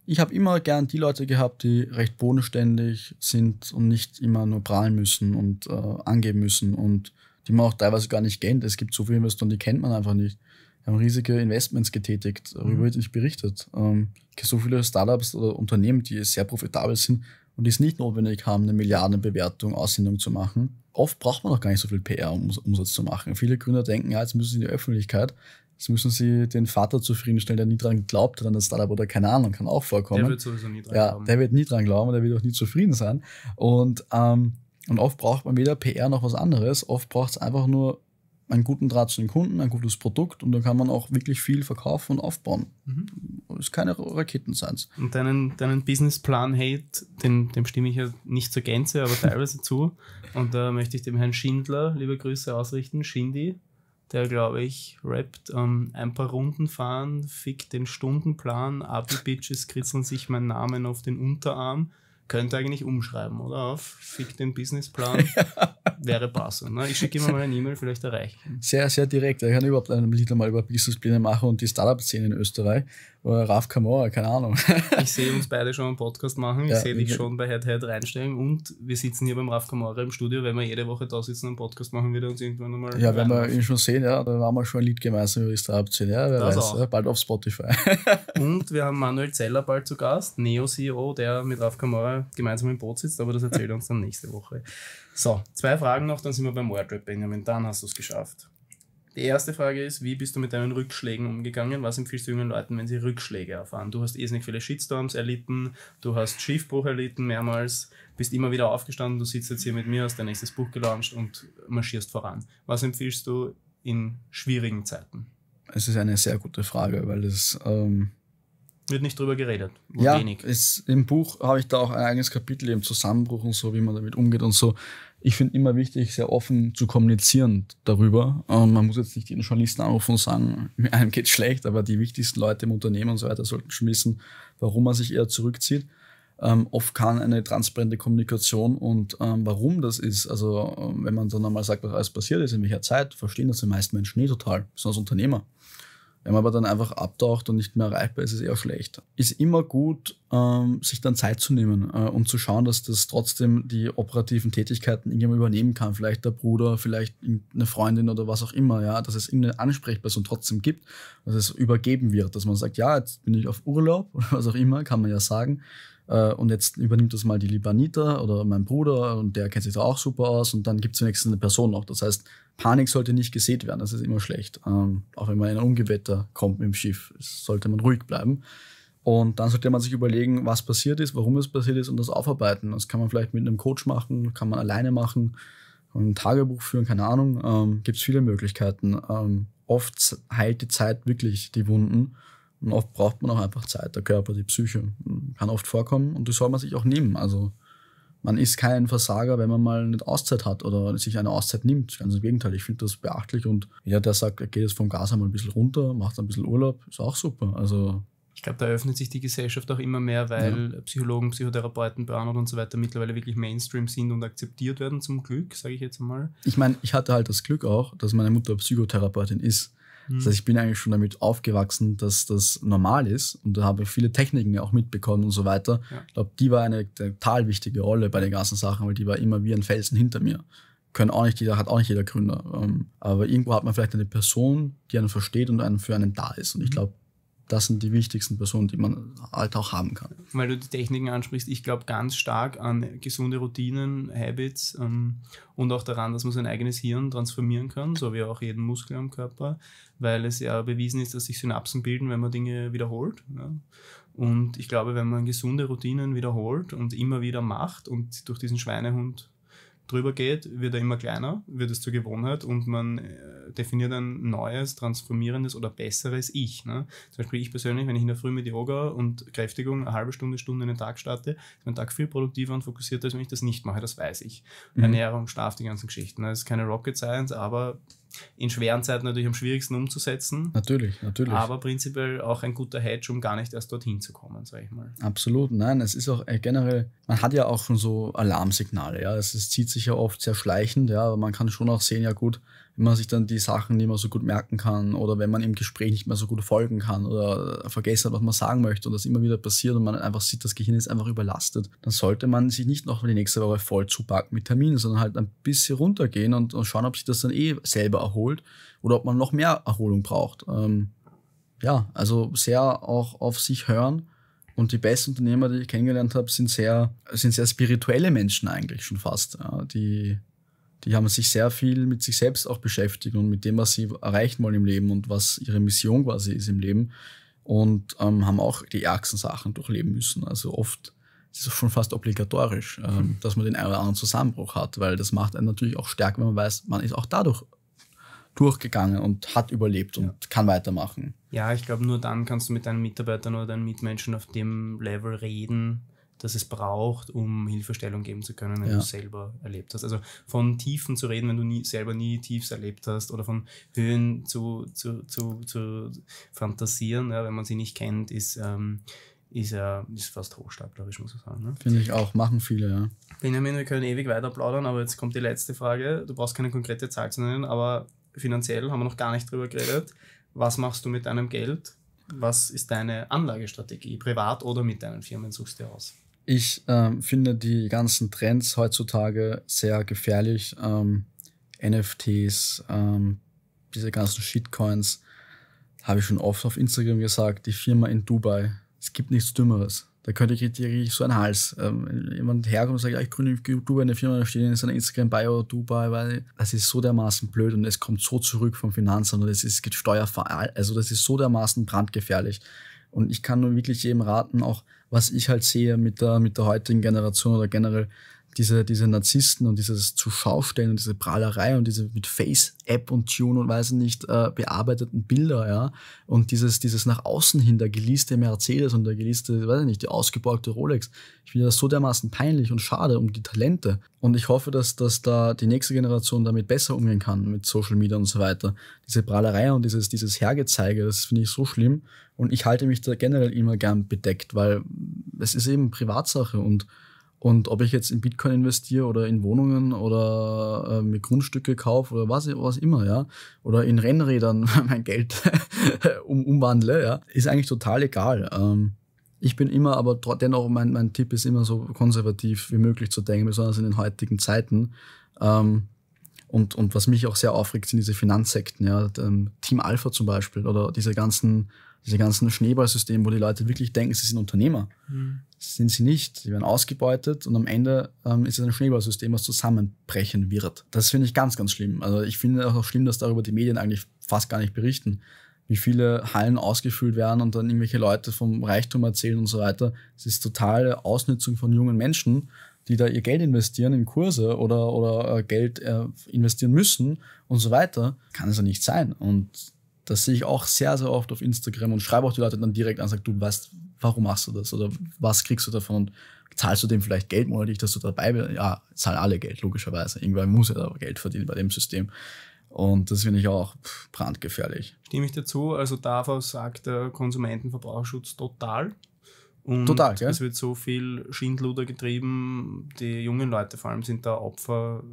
ich habe immer gern die Leute gehabt, die recht bodenständig sind und nicht immer nur prahlen müssen und äh, angeben müssen und die man auch teilweise gar nicht kennt. Es gibt so viele Investoren, die kennt man einfach nicht. Wir haben riesige Investments getätigt, darüber mhm. wird nicht berichtet. Ähm, so viele Startups oder Unternehmen, die sehr profitabel sind und die es nicht notwendig haben, eine Milliardenbewertung, Aussendung zu machen. Oft braucht man auch gar nicht so viel PR, um Umsatz zu machen. Viele Gründer denken, ja, jetzt müssen sie in die Öffentlichkeit. Jetzt müssen sie den Vater zufriedenstellen, der nie dran glaubt hat an das Startup oder keine Ahnung, kann auch vorkommen. Der wird sowieso nie dran ja, glauben. Der wird nie dran glauben und der wird auch nie zufrieden sein. Und, ähm, und oft braucht man weder PR noch was anderes. Oft braucht es einfach nur einen guten Draht zu den Kunden, ein gutes Produkt und dann kann man auch wirklich viel verkaufen und aufbauen. Mhm. Das ist keine Raketenseins.
Und deinen, deinen Businessplan, hey, den, dem stimme ich ja nicht zur Gänze, aber teilweise zu. Und da äh, möchte ich dem Herrn Schindler liebe Grüße ausrichten. Schindi, der, glaube ich, rappt, ähm, ein paar Runden fahren, fick den Stundenplan, Abi-Bitches kritzeln sich meinen Namen auf den Unterarm. Könnte eigentlich umschreiben, oder? Auf fick den Businessplan. Wäre passend. Ne? Ich schicke ihm mal eine E-Mail, vielleicht erreichen.
Sehr, sehr direkt. Ich kann überhaupt äh, einen Lied mal über Businesspläne machen und die Startup-Szene in Österreich. Oder äh, Raf Kamora, keine Ahnung. ich
sehe uns beide schon einen Podcast machen, ich ja, sehe dich schon bei Head Head reinstellen und wir sitzen hier beim Raf Kamora im Studio, wenn wir jede Woche da sitzen und einen Podcast machen, wird er uns irgendwann nochmal. Ja, wenn wir ihn
schon sehen, ja, dann haben wir schon ein Lied gemeinsam über Istra abziehen, ja, wer das weiß, auch. bald auf Spotify.
und wir haben Manuel Zeller bald zu Gast, Neo-CEO, der mit Raf Kamora gemeinsam im Boot sitzt, aber das erzählt er uns dann nächste Woche. So, zwei Fragen noch, dann sind wir beim Wardrap, Benjamin, dann hast du es geschafft. Die erste Frage ist, wie bist du mit deinen Rückschlägen umgegangen? Was empfiehlst du jungen Leuten, wenn sie Rückschläge erfahren? Du hast irrsinnig viele Shitstorms erlitten, du hast Schiefbruch erlitten mehrmals, bist immer wieder aufgestanden, du sitzt jetzt hier mit mir, hast dein nächstes Buch gelauncht und marschierst voran. Was empfiehlst du in
schwierigen Zeiten? Es ist eine sehr gute Frage, weil es... Ähm wird nicht drüber geredet. Ja, es, im Buch habe ich da auch ein eigenes Kapitel, im Zusammenbruch und so, wie man damit umgeht und so ich finde immer wichtig, sehr offen zu kommunizieren darüber. Und ähm, man muss jetzt nicht jeden Journalisten anrufen und sagen, einem geht's schlecht, aber die wichtigsten Leute im Unternehmen und so weiter sollten schon wissen, warum man sich eher zurückzieht. Ähm, oft kann eine transparente Kommunikation und ähm, warum das ist, also ähm, wenn man dann einmal sagt, was alles passiert ist, in welcher Zeit, verstehen das die meisten Menschen nie eh total, besonders Unternehmer. Wenn man aber dann einfach abtaucht und nicht mehr erreichbar ist, ist es eher schlecht. Ist immer gut, ähm, sich dann Zeit zu nehmen äh, und zu schauen, dass das trotzdem die operativen Tätigkeiten irgendjemand übernehmen kann. Vielleicht der Bruder, vielleicht eine Freundin oder was auch immer, ja, dass es irgendeine Ansprechperson trotzdem gibt, dass es übergeben wird, dass man sagt, ja, jetzt bin ich auf Urlaub oder was auch immer, kann man ja sagen. Äh, und jetzt übernimmt das mal die Libanita oder mein Bruder und der kennt sich da auch super aus und dann gibt es wenigstens eine Person noch. Das heißt, Panik sollte nicht gesät werden, das ist immer schlecht. Ähm, auch wenn man in ein Ungewetter kommt mit dem Schiff, sollte man ruhig bleiben. Und dann sollte man sich überlegen, was passiert ist, warum es passiert ist und das aufarbeiten. Das kann man vielleicht mit einem Coach machen, kann man alleine machen, ein Tagebuch führen, keine Ahnung. Ähm, Gibt es viele Möglichkeiten. Ähm, oft heilt die Zeit wirklich die Wunden. Und oft braucht man auch einfach Zeit, der Körper, die Psyche. Kann oft vorkommen und das soll man sich auch nehmen. Also man ist kein Versager, wenn man mal nicht Auszeit hat oder sich eine Auszeit nimmt. Ganz im Gegenteil, ich finde das beachtlich und jeder, der sagt, er geht jetzt vom Gas einmal ein bisschen runter, macht ein bisschen Urlaub, ist auch super. Also
ich glaube, da öffnet sich die Gesellschaft auch immer mehr, weil ja. Psychologen, Psychotherapeuten, Burnout und so weiter mittlerweile wirklich Mainstream sind und akzeptiert werden, zum Glück, sage ich jetzt einmal.
Ich meine, ich hatte halt das Glück auch, dass meine Mutter Psychotherapeutin ist. Das mhm. heißt, ich bin eigentlich schon damit aufgewachsen, dass das normal ist und da habe ich viele Techniken auch mitbekommen und so weiter. Ja. Ich glaube, die war eine total wichtige Rolle bei den ganzen Sachen, weil die war immer wie ein Felsen hinter mir. Können auch nicht jeder, hat auch nicht jeder Gründer. Ähm, aber irgendwo hat man vielleicht eine Person, die einen versteht und einen für einen da ist. Und ich mhm. glaube, das sind die wichtigsten Personen, die man halt auch haben kann.
Weil du die Techniken ansprichst, ich glaube ganz stark an gesunde Routinen, Habits ähm, und auch daran, dass man sein eigenes Hirn transformieren kann, so wie auch jeden Muskel am Körper, weil es ja bewiesen ist, dass sich Synapsen bilden, wenn man Dinge wiederholt. Ja? Und ich glaube, wenn man gesunde Routinen wiederholt und immer wieder macht und durch diesen Schweinehund drüber geht, wird er immer kleiner, wird es zur Gewohnheit und man äh, definiert ein neues, transformierendes oder besseres Ich. Ne? Zum Beispiel ich persönlich, wenn ich in der Früh mit Yoga und Kräftigung eine halbe Stunde, Stunde in den Tag starte, ist mein Tag viel produktiver und fokussierter, als wenn ich das nicht mache, das weiß ich. Mhm. Ernährung, Schlaf, die ganzen Geschichten. Ne? Das ist keine Rocket Science, aber in schweren Zeiten natürlich am schwierigsten umzusetzen. Natürlich, natürlich. Aber prinzipiell auch ein guter Hedge, um gar nicht erst dorthin zu kommen, sage ich mal.
Absolut, nein, es ist auch äh, generell, man hat ja auch schon so Alarmsignale, ja. Es, es zieht sich ja oft sehr schleichend, ja, aber man kann schon auch sehen, ja gut, wenn man sich dann die Sachen nicht mehr so gut merken kann oder wenn man im Gespräch nicht mehr so gut folgen kann oder vergessen hat, was man sagen möchte und das immer wieder passiert und man einfach sieht, das Gehirn ist einfach überlastet, dann sollte man sich nicht noch die nächste Woche voll zupacken mit Terminen, sondern halt ein bisschen runtergehen und, und schauen, ob sich das dann eh selber erholt oder ob man noch mehr Erholung braucht. Ähm, ja, also sehr auch auf sich hören. Und die besten Unternehmer, die ich kennengelernt habe, sind sehr, sind sehr spirituelle Menschen eigentlich schon fast, ja, die die haben sich sehr viel mit sich selbst auch beschäftigt und mit dem, was sie erreichen wollen im Leben und was ihre Mission quasi ist im Leben. Und ähm, haben auch die ärgsten Sachen durchleben müssen. Also oft ist es schon fast obligatorisch, ähm, mhm. dass man den einen oder anderen Zusammenbruch hat, weil das macht einen natürlich auch stärker, wenn man weiß, man ist auch dadurch durchgegangen und hat überlebt und ja. kann weitermachen.
Ja, ich glaube, nur dann kannst du mit deinen Mitarbeitern oder deinen Mitmenschen auf dem Level reden, dass es braucht, um Hilfestellung geben zu können, wenn ja. du selber erlebt hast. Also von Tiefen zu reden, wenn du nie, selber nie Tiefs erlebt hast, oder von Höhen zu, zu, zu, zu fantasieren, ja, wenn man sie nicht kennt, ist. Ähm,
ist, äh, ist fast hochstaplerisch, muss ich sagen. Ne? Finde ich auch, machen viele, ja.
Benjamin, wir können ewig weiter plaudern, aber jetzt kommt die letzte Frage. Du brauchst keine konkrete Zahl zu nennen, aber finanziell haben wir noch gar nicht drüber geredet. Was machst du mit deinem Geld? Was ist deine Anlagestrategie, privat oder mit deinen Firmen? Suchst du aus?
Ich ähm, finde die ganzen Trends heutzutage sehr gefährlich. Ähm, NFTs, ähm, diese ganzen Shitcoins, habe ich schon oft auf Instagram gesagt. Die Firma in Dubai, es gibt nichts Dümmeres. Da könnte ich richtig so einen Hals. Ähm, jemand herkommt und sagt, ja, ich gründe Dubai eine Firma, da steht in seiner Instagram-Bio Dubai, weil das ist so dermaßen blöd und es kommt so zurück vom Finanzamt und es gibt steuerfrei. Also das ist so dermaßen brandgefährlich. Und ich kann nur wirklich jedem raten, auch was ich halt sehe mit der, mit der heutigen Generation oder generell diese, diese Narzissten und dieses Zuschaustellen und diese Prahlerei und diese mit Face-App und Tune und weiß nicht, äh, bearbeiteten Bilder, ja. Und dieses, dieses nach außen hin, der geleaste Mercedes und der geleaste, weiß ich nicht, die ausgeborgte Rolex. Ich finde das so dermaßen peinlich und schade um die Talente. Und ich hoffe, dass, dass da die nächste Generation damit besser umgehen kann, mit Social Media und so weiter. Diese Prahlerei und dieses, dieses Hergezeige, das finde ich so schlimm. Und ich halte mich da generell immer gern bedeckt, weil es ist eben Privatsache und und ob ich jetzt in Bitcoin investiere oder in Wohnungen oder äh, mir Grundstücke kaufe oder was, was immer, ja, oder in Rennrädern mein Geld um, umwandle, ja, ist eigentlich total egal. Ähm, ich bin immer, aber dennoch, mein, mein Tipp ist immer so konservativ wie möglich zu denken, besonders in den heutigen Zeiten. Ähm, und, und was mich auch sehr aufregt, sind diese Finanzsekten, ja, ähm, Team Alpha zum Beispiel oder diese ganzen diese ganzen Schneeballsysteme, wo die Leute wirklich denken, sie sind Unternehmer. Mhm. Sind sie nicht. Sie werden ausgebeutet und am Ende ähm, ist es ein Schneeballsystem, was zusammenbrechen wird. Das finde ich ganz, ganz schlimm. Also ich finde auch schlimm, dass darüber die Medien eigentlich fast gar nicht berichten. Wie viele Hallen ausgefüllt werden und dann irgendwelche Leute vom Reichtum erzählen und so weiter. Es ist totale Ausnutzung von jungen Menschen, die da ihr Geld investieren in Kurse oder, oder äh, Geld äh, investieren müssen und so weiter. Kann es ja nicht sein. Und das sehe ich auch sehr, sehr oft auf Instagram und schreibe auch die Leute dann direkt an, sag du weißt, warum machst du das oder was kriegst du davon und zahlst du dem vielleicht Geld monatlich, dass du dabei bist? Ja, zahlen alle Geld, logischerweise. Irgendwann muss er da Geld verdienen bei dem System. Und das finde ich auch brandgefährlich.
Stimme ich dazu. Also DAVA sagt der Konsumentenverbraucherschutz total. Und Total, gell? es wird so viel Schindluder getrieben. Die jungen Leute vor allem sind da Opfer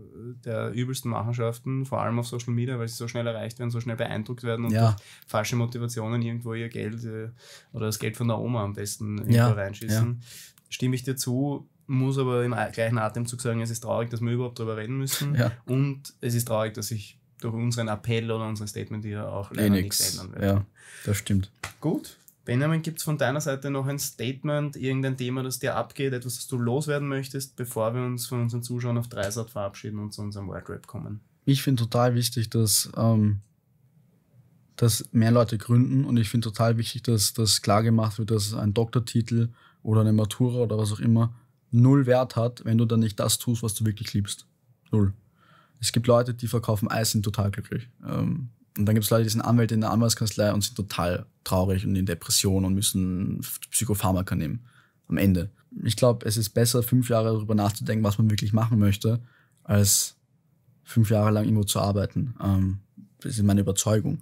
der übelsten Machenschaften, vor allem auf Social Media, weil sie so schnell erreicht werden, so schnell beeindruckt werden und ja. durch falsche Motivationen irgendwo ihr Geld äh, oder das Geld von der Oma am besten irgendwo ja. reinschießen. Ja. Stimme ich dir zu, muss aber im gleichen Atemzug sagen, es ist traurig, dass wir überhaupt darüber reden müssen. Und es ist traurig, dass ich durch unseren Appell oder unseren Statement hier auch leider eh nichts ändern werde.
Ja, das stimmt.
Gut. Benjamin, gibt es von deiner Seite noch ein Statement, irgendein Thema, das dir abgeht, etwas, das du loswerden möchtest, bevor wir uns von unseren Zuschauern auf Dreisat verabschieden und zu unserem World Rap kommen?
Ich finde total wichtig, dass, ähm, dass mehr Leute gründen und ich finde total wichtig, dass, dass klar gemacht wird, dass ein Doktortitel oder eine Matura oder was auch immer null Wert hat, wenn du dann nicht das tust, was du wirklich liebst. Null. Es gibt Leute, die verkaufen Eis, sind total glücklich. Ähm, und dann gibt es Leute, die sind Anwälte in der Anwaltskanzlei und sind total traurig und in Depression und müssen Psychopharmaka nehmen. Am Ende. Ich glaube, es ist besser, fünf Jahre darüber nachzudenken, was man wirklich machen möchte, als fünf Jahre lang irgendwo zu arbeiten. Ähm, das ist meine Überzeugung.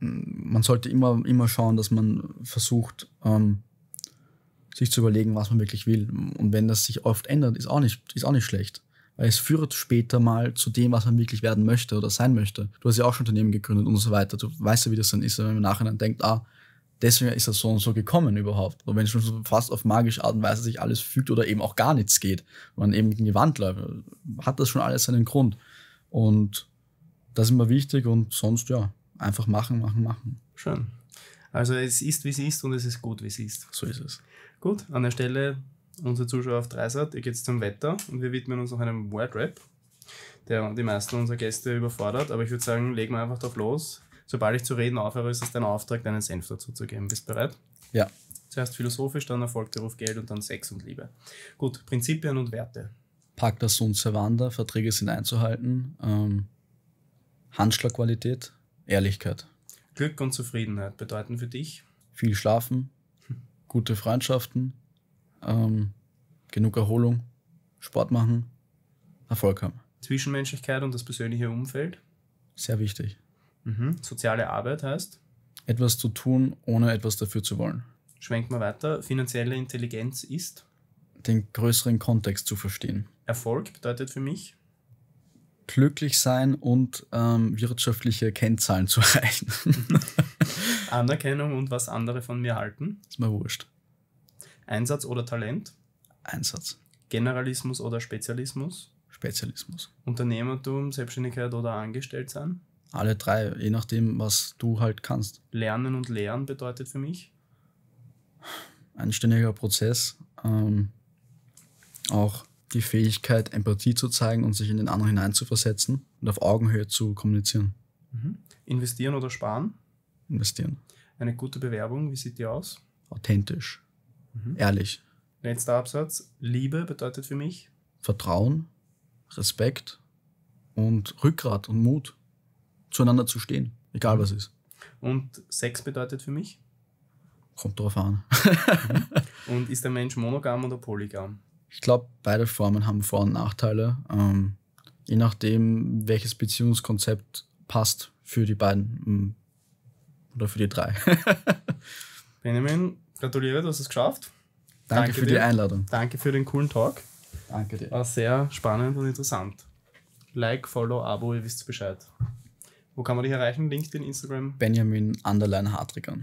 Hm, man sollte immer, immer schauen, dass man versucht, ähm, sich zu überlegen, was man wirklich will. Und wenn das sich oft ändert, ist auch nicht, ist auch nicht schlecht es führt später mal zu dem, was man wirklich werden möchte oder sein möchte. Du hast ja auch schon Unternehmen gegründet und so weiter. Du weißt ja, wie das dann ist, wenn man im Nachhinein denkt, ah, deswegen ist das so und so gekommen überhaupt. Und wenn es schon fast auf magische Art und Weise sich alles fügt oder eben auch gar nichts geht, man eben gegen die Wand läuft, hat das schon alles seinen Grund. Und das ist immer wichtig und sonst ja, einfach machen, machen, machen. Schön.
Also es ist, wie es ist und es ist gut, wie es ist. So ist es. Gut, an der Stelle unsere Zuschauer auf Dreisat, ihr geht zum Wetter und wir widmen uns noch einem Word Rap, der die meisten unserer Gäste überfordert. Aber ich würde sagen, legen wir einfach drauf los. Sobald ich zu reden aufhöre, ist es dein Auftrag, deinen Senf dazu zu geben. Bist du bereit? Ja. Zuerst philosophisch, dann Erfolg, Ruf Geld und dann Sex und Liebe. Gut, Prinzipien und Werte.
Pacta sunt servanda, Verträge sind einzuhalten. Ähm, Handschlagqualität, Ehrlichkeit.
Glück und Zufriedenheit bedeuten für dich?
Viel schlafen, hm. gute Freundschaften, ähm, genug Erholung, Sport machen, Erfolg haben.
Zwischenmenschlichkeit und das persönliche Umfeld. Sehr wichtig. Mhm. Soziale Arbeit heißt?
Etwas zu tun, ohne etwas dafür zu wollen.
Schwenken wir weiter. Finanzielle Intelligenz ist?
Den größeren Kontext zu verstehen.
Erfolg bedeutet für
mich? Glücklich sein und ähm, wirtschaftliche Kennzahlen zu erreichen.
Anerkennung und was andere von mir halten? Ist mir wurscht. Einsatz oder Talent? Einsatz. Generalismus oder Spezialismus?
Spezialismus.
Unternehmertum, Selbstständigkeit oder angestellt sein?
Alle drei, je nachdem, was du halt kannst.
Lernen und Lehren bedeutet für mich?
Ein ständiger Prozess, ähm, auch die Fähigkeit, Empathie zu zeigen und sich in den anderen hineinzuversetzen und auf Augenhöhe zu kommunizieren.
Mhm. Investieren oder sparen? Investieren. Eine gute Bewerbung, wie sieht die aus?
Authentisch.
Mhm. Ehrlich. Letzter Absatz. Liebe bedeutet für mich
Vertrauen, Respekt und Rückgrat und Mut, zueinander zu stehen, egal was ist.
Und Sex bedeutet für mich?
Kommt drauf an. Mhm.
Und ist der Mensch monogam oder polygam?
Ich glaube, beide Formen haben Vor- und Nachteile, ähm, je nachdem, welches Beziehungskonzept passt für die beiden mm, oder für die drei.
Benjamin, Gratuliere, du hast es geschafft. Danke, Danke für dir. die Einladung. Danke für den coolen Talk. Danke dir. War sehr spannend und interessant. Like, Follow, Abo, ihr wisst Bescheid. Wo kann man dich erreichen? LinkedIn, Instagram?
Benjamin Underline Hartrigan.